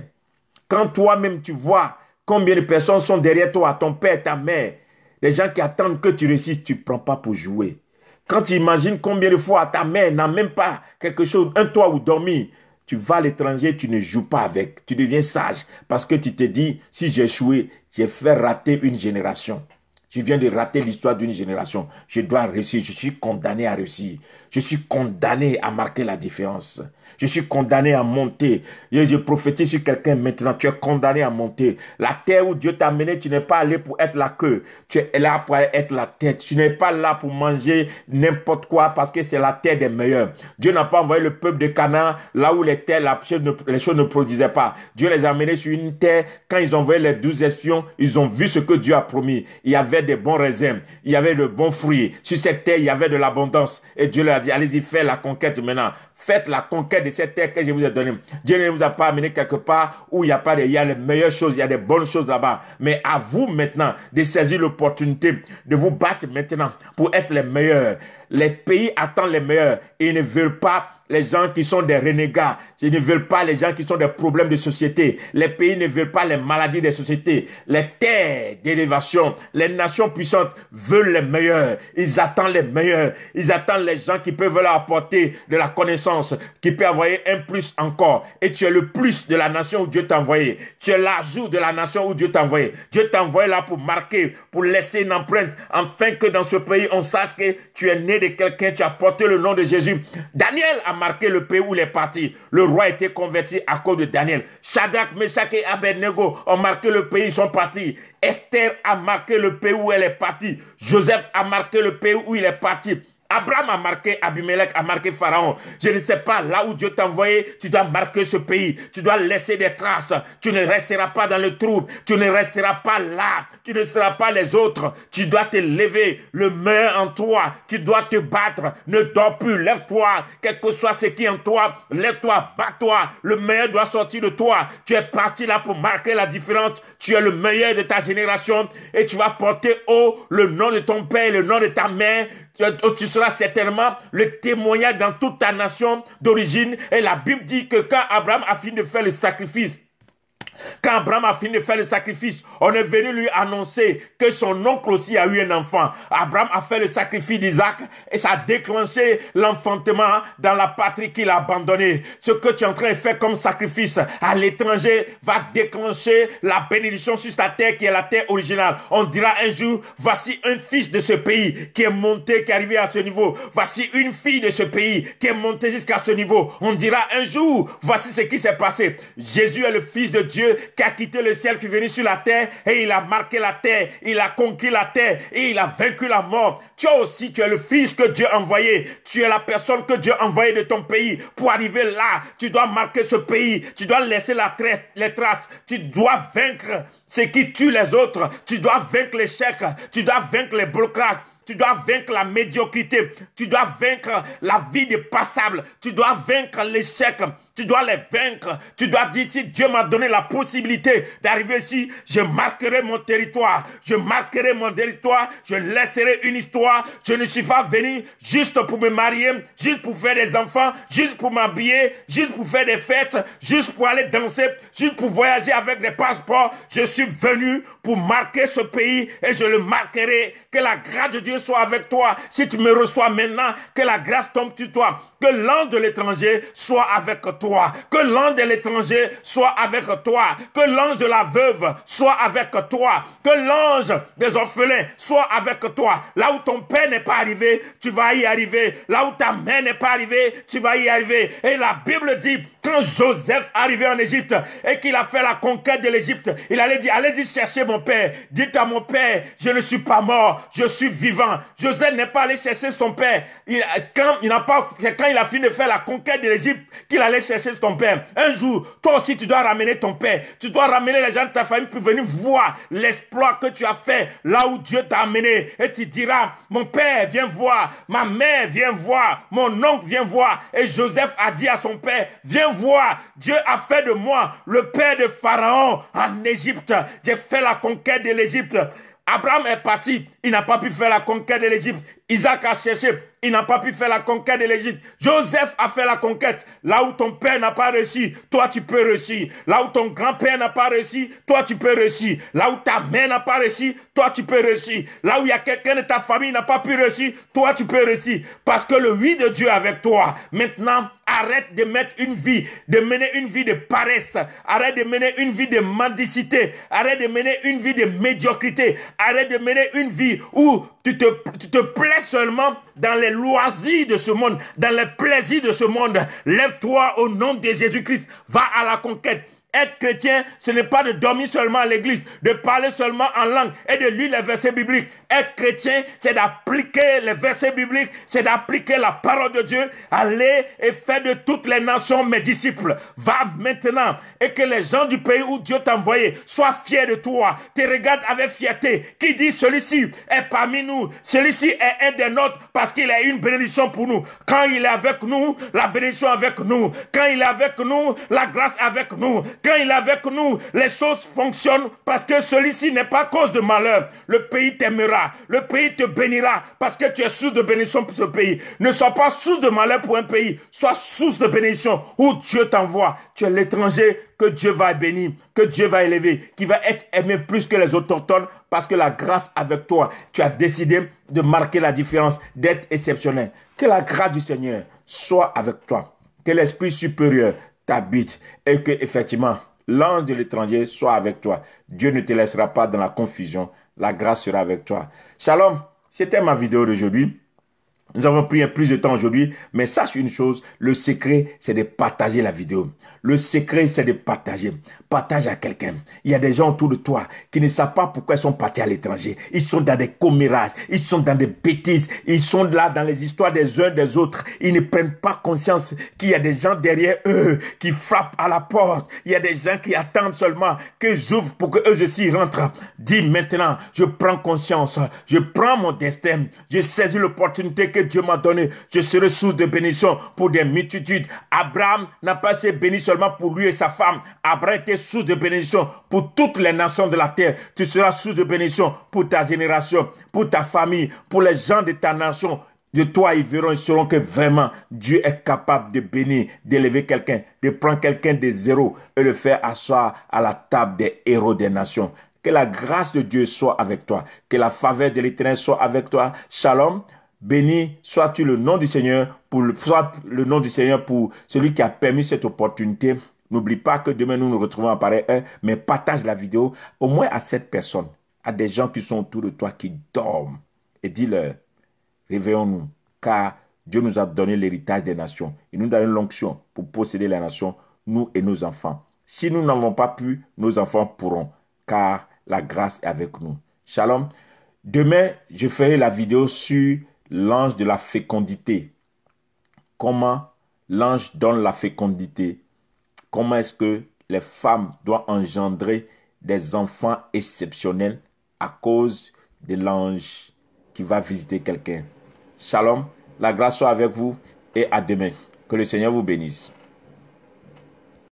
Quand toi-même tu vois combien de personnes sont derrière toi, ton père, ta mère, les gens qui attendent que tu réussisses, tu ne prends pas pour jouer. Quand tu imagines combien de fois ta mère n'a même pas quelque chose, un toit où dormir, tu vas à l'étranger, tu ne joues pas avec. Tu deviens sage parce que tu te dis, si j'ai échoué, j'ai fait rater une génération. Je viens de rater l'histoire d'une génération. Je dois réussir. Je suis condamné à réussir. Je suis condamné à marquer la différence. Je suis condamné à monter. Je, je prophétise sur quelqu'un maintenant. Tu es condamné à monter. La terre où Dieu t'a amené, tu n'es pas allé pour être la queue. Tu es là pour être la tête. Tu n'es pas là pour manger n'importe quoi parce que c'est la terre des meilleurs. Dieu n'a pas envoyé le peuple de Canaan là où les terres, la, les choses ne produisaient pas. Dieu les a amenés sur une terre. Quand ils ont envoyé les douze espions, ils ont vu ce que Dieu a promis. Il y avait des bons raisins. Il y avait de bons fruits. Sur cette terre, il y avait de l'abondance. Et Dieu leur a dit, allez-y, fais la conquête maintenant. Faites la conquête de cette terre que je vous ai donnée. Dieu ne vous a pas amené quelque part où il n'y a pas de, il y a les meilleures choses, il y a des bonnes choses là-bas. Mais à vous maintenant de saisir l'opportunité, de vous battre maintenant pour être les meilleurs les pays attendent les meilleurs. Ils ne veulent pas les gens qui sont des renégats. Ils ne veulent pas les gens qui sont des problèmes de société. Les pays ne veulent pas les maladies des sociétés. Les terres d'élévation, les nations puissantes veulent les meilleurs. Ils attendent les meilleurs. Ils attendent les gens qui peuvent leur apporter de la connaissance, qui peuvent envoyer un plus encore. Et tu es le plus de la nation où Dieu t'a envoyé. Tu es l'ajout de la nation où Dieu t'a envoyé. Dieu t'a envoyé là pour marquer, pour laisser une empreinte, afin que dans ce pays, on sache que tu es né de quelqu'un, tu as porté le nom de Jésus. Daniel a marqué le pays où il est parti. Le roi était converti à cause de Daniel. Shadrach, Meshach et Abednego ont marqué le pays, ils sont partis. Esther a marqué le pays où elle est partie. Joseph a marqué le pays où il est parti. Abraham a marqué Abimelech, a marqué Pharaon. Je ne sais pas, là où Dieu t'a envoyé, tu dois marquer ce pays. Tu dois laisser des traces. Tu ne resteras pas dans le trou, Tu ne resteras pas là. Tu ne seras pas les autres. Tu dois te lever. Le meilleur en toi. Tu dois te battre. Ne dors plus. Lève-toi. Quel que soit ce qui est en toi, lève-toi, bats-toi. Le meilleur doit sortir de toi. Tu es parti là pour marquer la différence. Tu es le meilleur de ta génération et tu vas porter haut le nom de ton père, le nom de ta mère tu seras certainement le témoignage dans toute ta nation d'origine. Et la Bible dit que quand Abraham a fini de faire le sacrifice, quand Abraham a fini de faire le sacrifice, on est venu lui annoncer que son oncle aussi a eu un enfant. Abraham a fait le sacrifice d'Isaac et ça a déclenché l'enfantement dans la patrie qu'il a abandonnée. Ce que tu es en train de faire comme sacrifice à l'étranger va déclencher la bénédiction sur ta terre qui est la terre originale. On dira un jour, voici un fils de ce pays qui est monté, qui est arrivé à ce niveau. Voici une fille de ce pays qui est montée jusqu'à ce niveau. On dira un jour, voici ce qui s'est passé. Jésus est le fils de Dieu qui a quitté le ciel, qui est venu sur la terre, et il a marqué la terre, il a conquis la terre, et il a vaincu la mort. Tu aussi, tu es le fils que Dieu a envoyé. Tu es la personne que Dieu a envoyée de ton pays. Pour arriver là, tu dois marquer ce pays. Tu dois laisser la trace, les traces. Tu dois vaincre ce qui tue les autres. Tu dois vaincre l'échec. Tu dois vaincre les blocages. Tu dois vaincre la médiocrité. Tu dois vaincre la vie dépassable. Tu dois vaincre l'échec. Tu dois les vaincre. Tu dois dire si Dieu m'a donné la possibilité d'arriver ici, je marquerai mon territoire. Je marquerai mon territoire. Je laisserai une histoire. Je ne suis pas venu juste pour me marier, juste pour faire des enfants, juste pour m'habiller, juste pour faire des fêtes, juste pour aller danser, juste pour voyager avec des passeports. Je suis venu pour marquer ce pays et je le marquerai. Que la grâce de Dieu soit avec toi. Si tu me reçois maintenant, que la grâce tombe sur toi. Que l'ange de l'étranger soit avec toi que l'ange de l'étranger soit avec toi, que l'ange de la veuve soit avec toi, que l'ange des orphelins soit avec toi. Là où ton père n'est pas arrivé, tu vas y arriver. Là où ta mère n'est pas arrivée, tu vas y arriver. Et la Bible dit, quand Joseph arrivait en Égypte et qu'il a fait la conquête de l'Égypte, il allait dire, allez-y chercher mon père. Dites à mon père, je ne suis pas mort, je suis vivant. Joseph n'est pas allé chercher son père. quand il n'a pas, quand il a fini de faire la conquête de l'Égypte, qu'il allait chercher c'est ton père. Un jour, toi aussi, tu dois ramener ton père. Tu dois ramener les gens de ta famille pour venir voir l'exploit que tu as fait là où Dieu t'a amené. Et tu diras, mon père viens voir, ma mère viens voir, mon oncle viens voir. Et Joseph a dit à son père, viens voir, Dieu a fait de moi le père de Pharaon en Égypte. J'ai fait la conquête de l'Égypte. Abraham est parti, il n'a pas pu faire la conquête de l'Égypte. Isaac a cherché, il n'a pas pu faire la conquête de l'Égypte. Joseph a fait la conquête. Là où ton père n'a pas réussi, toi tu peux réussir. Là où ton grand-père n'a pas réussi, toi tu peux réussir. Là où ta mère n'a pas réussi, toi tu peux réussir. Là où il y a quelqu'un de ta famille n'a pas pu réussir, toi tu peux réussir. Parce que le oui de Dieu avec toi. Maintenant, arrête de mettre une vie, de mener une vie de paresse, arrête de mener une vie de mendicité, arrête de mener une vie de médiocrité, arrête de mener une vie où tu te, tu te plais seulement dans les loisirs de ce monde, dans les plaisirs de ce monde. Lève-toi au nom de Jésus-Christ. Va à la conquête. Être chrétien, ce n'est pas de dormir seulement à l'église, de parler seulement en langue et de lire les versets bibliques. Être chrétien, c'est d'appliquer les versets bibliques, c'est d'appliquer la parole de Dieu. Allez et fais de toutes les nations mes disciples. Va maintenant et que les gens du pays où Dieu t'a envoyé soient fiers de toi, te regardent avec fierté. Qui dit celui-ci est parmi nous, celui-ci est un des nôtres parce qu'il est une bénédiction pour nous. Quand il est avec nous, la bénédiction avec nous. Quand il est avec nous, la grâce avec nous. Quand il est avec nous, les choses fonctionnent parce que celui-ci n'est pas cause de malheur. Le pays t'aimera, le pays te bénira parce que tu es source de bénédiction pour ce pays. Ne sois pas source de malheur pour un pays, sois source de bénédiction où Dieu t'envoie. Tu es l'étranger que Dieu va bénir, que Dieu va élever, qui va être aimé plus que les autochtones parce que la grâce avec toi, tu as décidé de marquer la différence, d'être exceptionnel. Que la grâce du Seigneur soit avec toi. Que l'Esprit supérieur T'habite et que effectivement l'ange de l'étranger soit avec toi. Dieu ne te laissera pas dans la confusion. La grâce sera avec toi. Shalom, c'était ma vidéo d'aujourd'hui. Nous avons pris plus de temps aujourd'hui, mais sache une chose, le secret, c'est de partager la vidéo. Le secret, c'est de partager. Partage à quelqu'un. Il y a des gens autour de toi qui ne savent pas pourquoi ils sont partis à l'étranger. Ils sont dans des commérages, ils sont dans des bêtises, ils sont là dans les histoires des uns des autres. Ils ne prennent pas conscience qu'il y a des gens derrière eux qui frappent à la porte. Il y a des gens qui attendent seulement que j'ouvre pour que eux aussi rentrent. Dis maintenant, je prends conscience, je prends mon destin, je saisis l'opportunité Dieu m'a donné. Je serai source de bénédiction pour des multitudes. Abraham n'a pas été béni seulement pour lui et sa femme. Abraham était source de bénédiction pour toutes les nations de la terre. Tu seras source de bénédiction pour ta génération, pour ta famille, pour les gens de ta nation de toi, ils verront, ils sauront que vraiment Dieu est capable de bénir, d'élever quelqu'un, de prendre quelqu'un de zéro et le faire asseoir à la table des héros des nations. Que la grâce de Dieu soit avec toi, que la faveur de l'Éternel soit avec toi. Shalom. Béni sois tu le nom du Seigneur pour le, soit le nom du Seigneur pour celui qui a permis cette opportunité. N'oublie pas que demain nous nous retrouvons à pareil hein, mais partage la vidéo au moins à cette personne, à des gens qui sont autour de toi qui dorment et dis-leur réveillons-nous car Dieu nous a donné l'héritage des nations. Il nous donne l'onction pour posséder la nation, nous et nos enfants. Si nous n'avons pas pu, nos enfants pourront, car la grâce est avec nous. Shalom. Demain, je ferai la vidéo sur l'ange de la fécondité. Comment l'ange donne la fécondité Comment est-ce que les femmes doivent engendrer des enfants exceptionnels à cause de l'ange qui va visiter quelqu'un Shalom, la grâce soit avec vous et à demain. Que le Seigneur vous bénisse.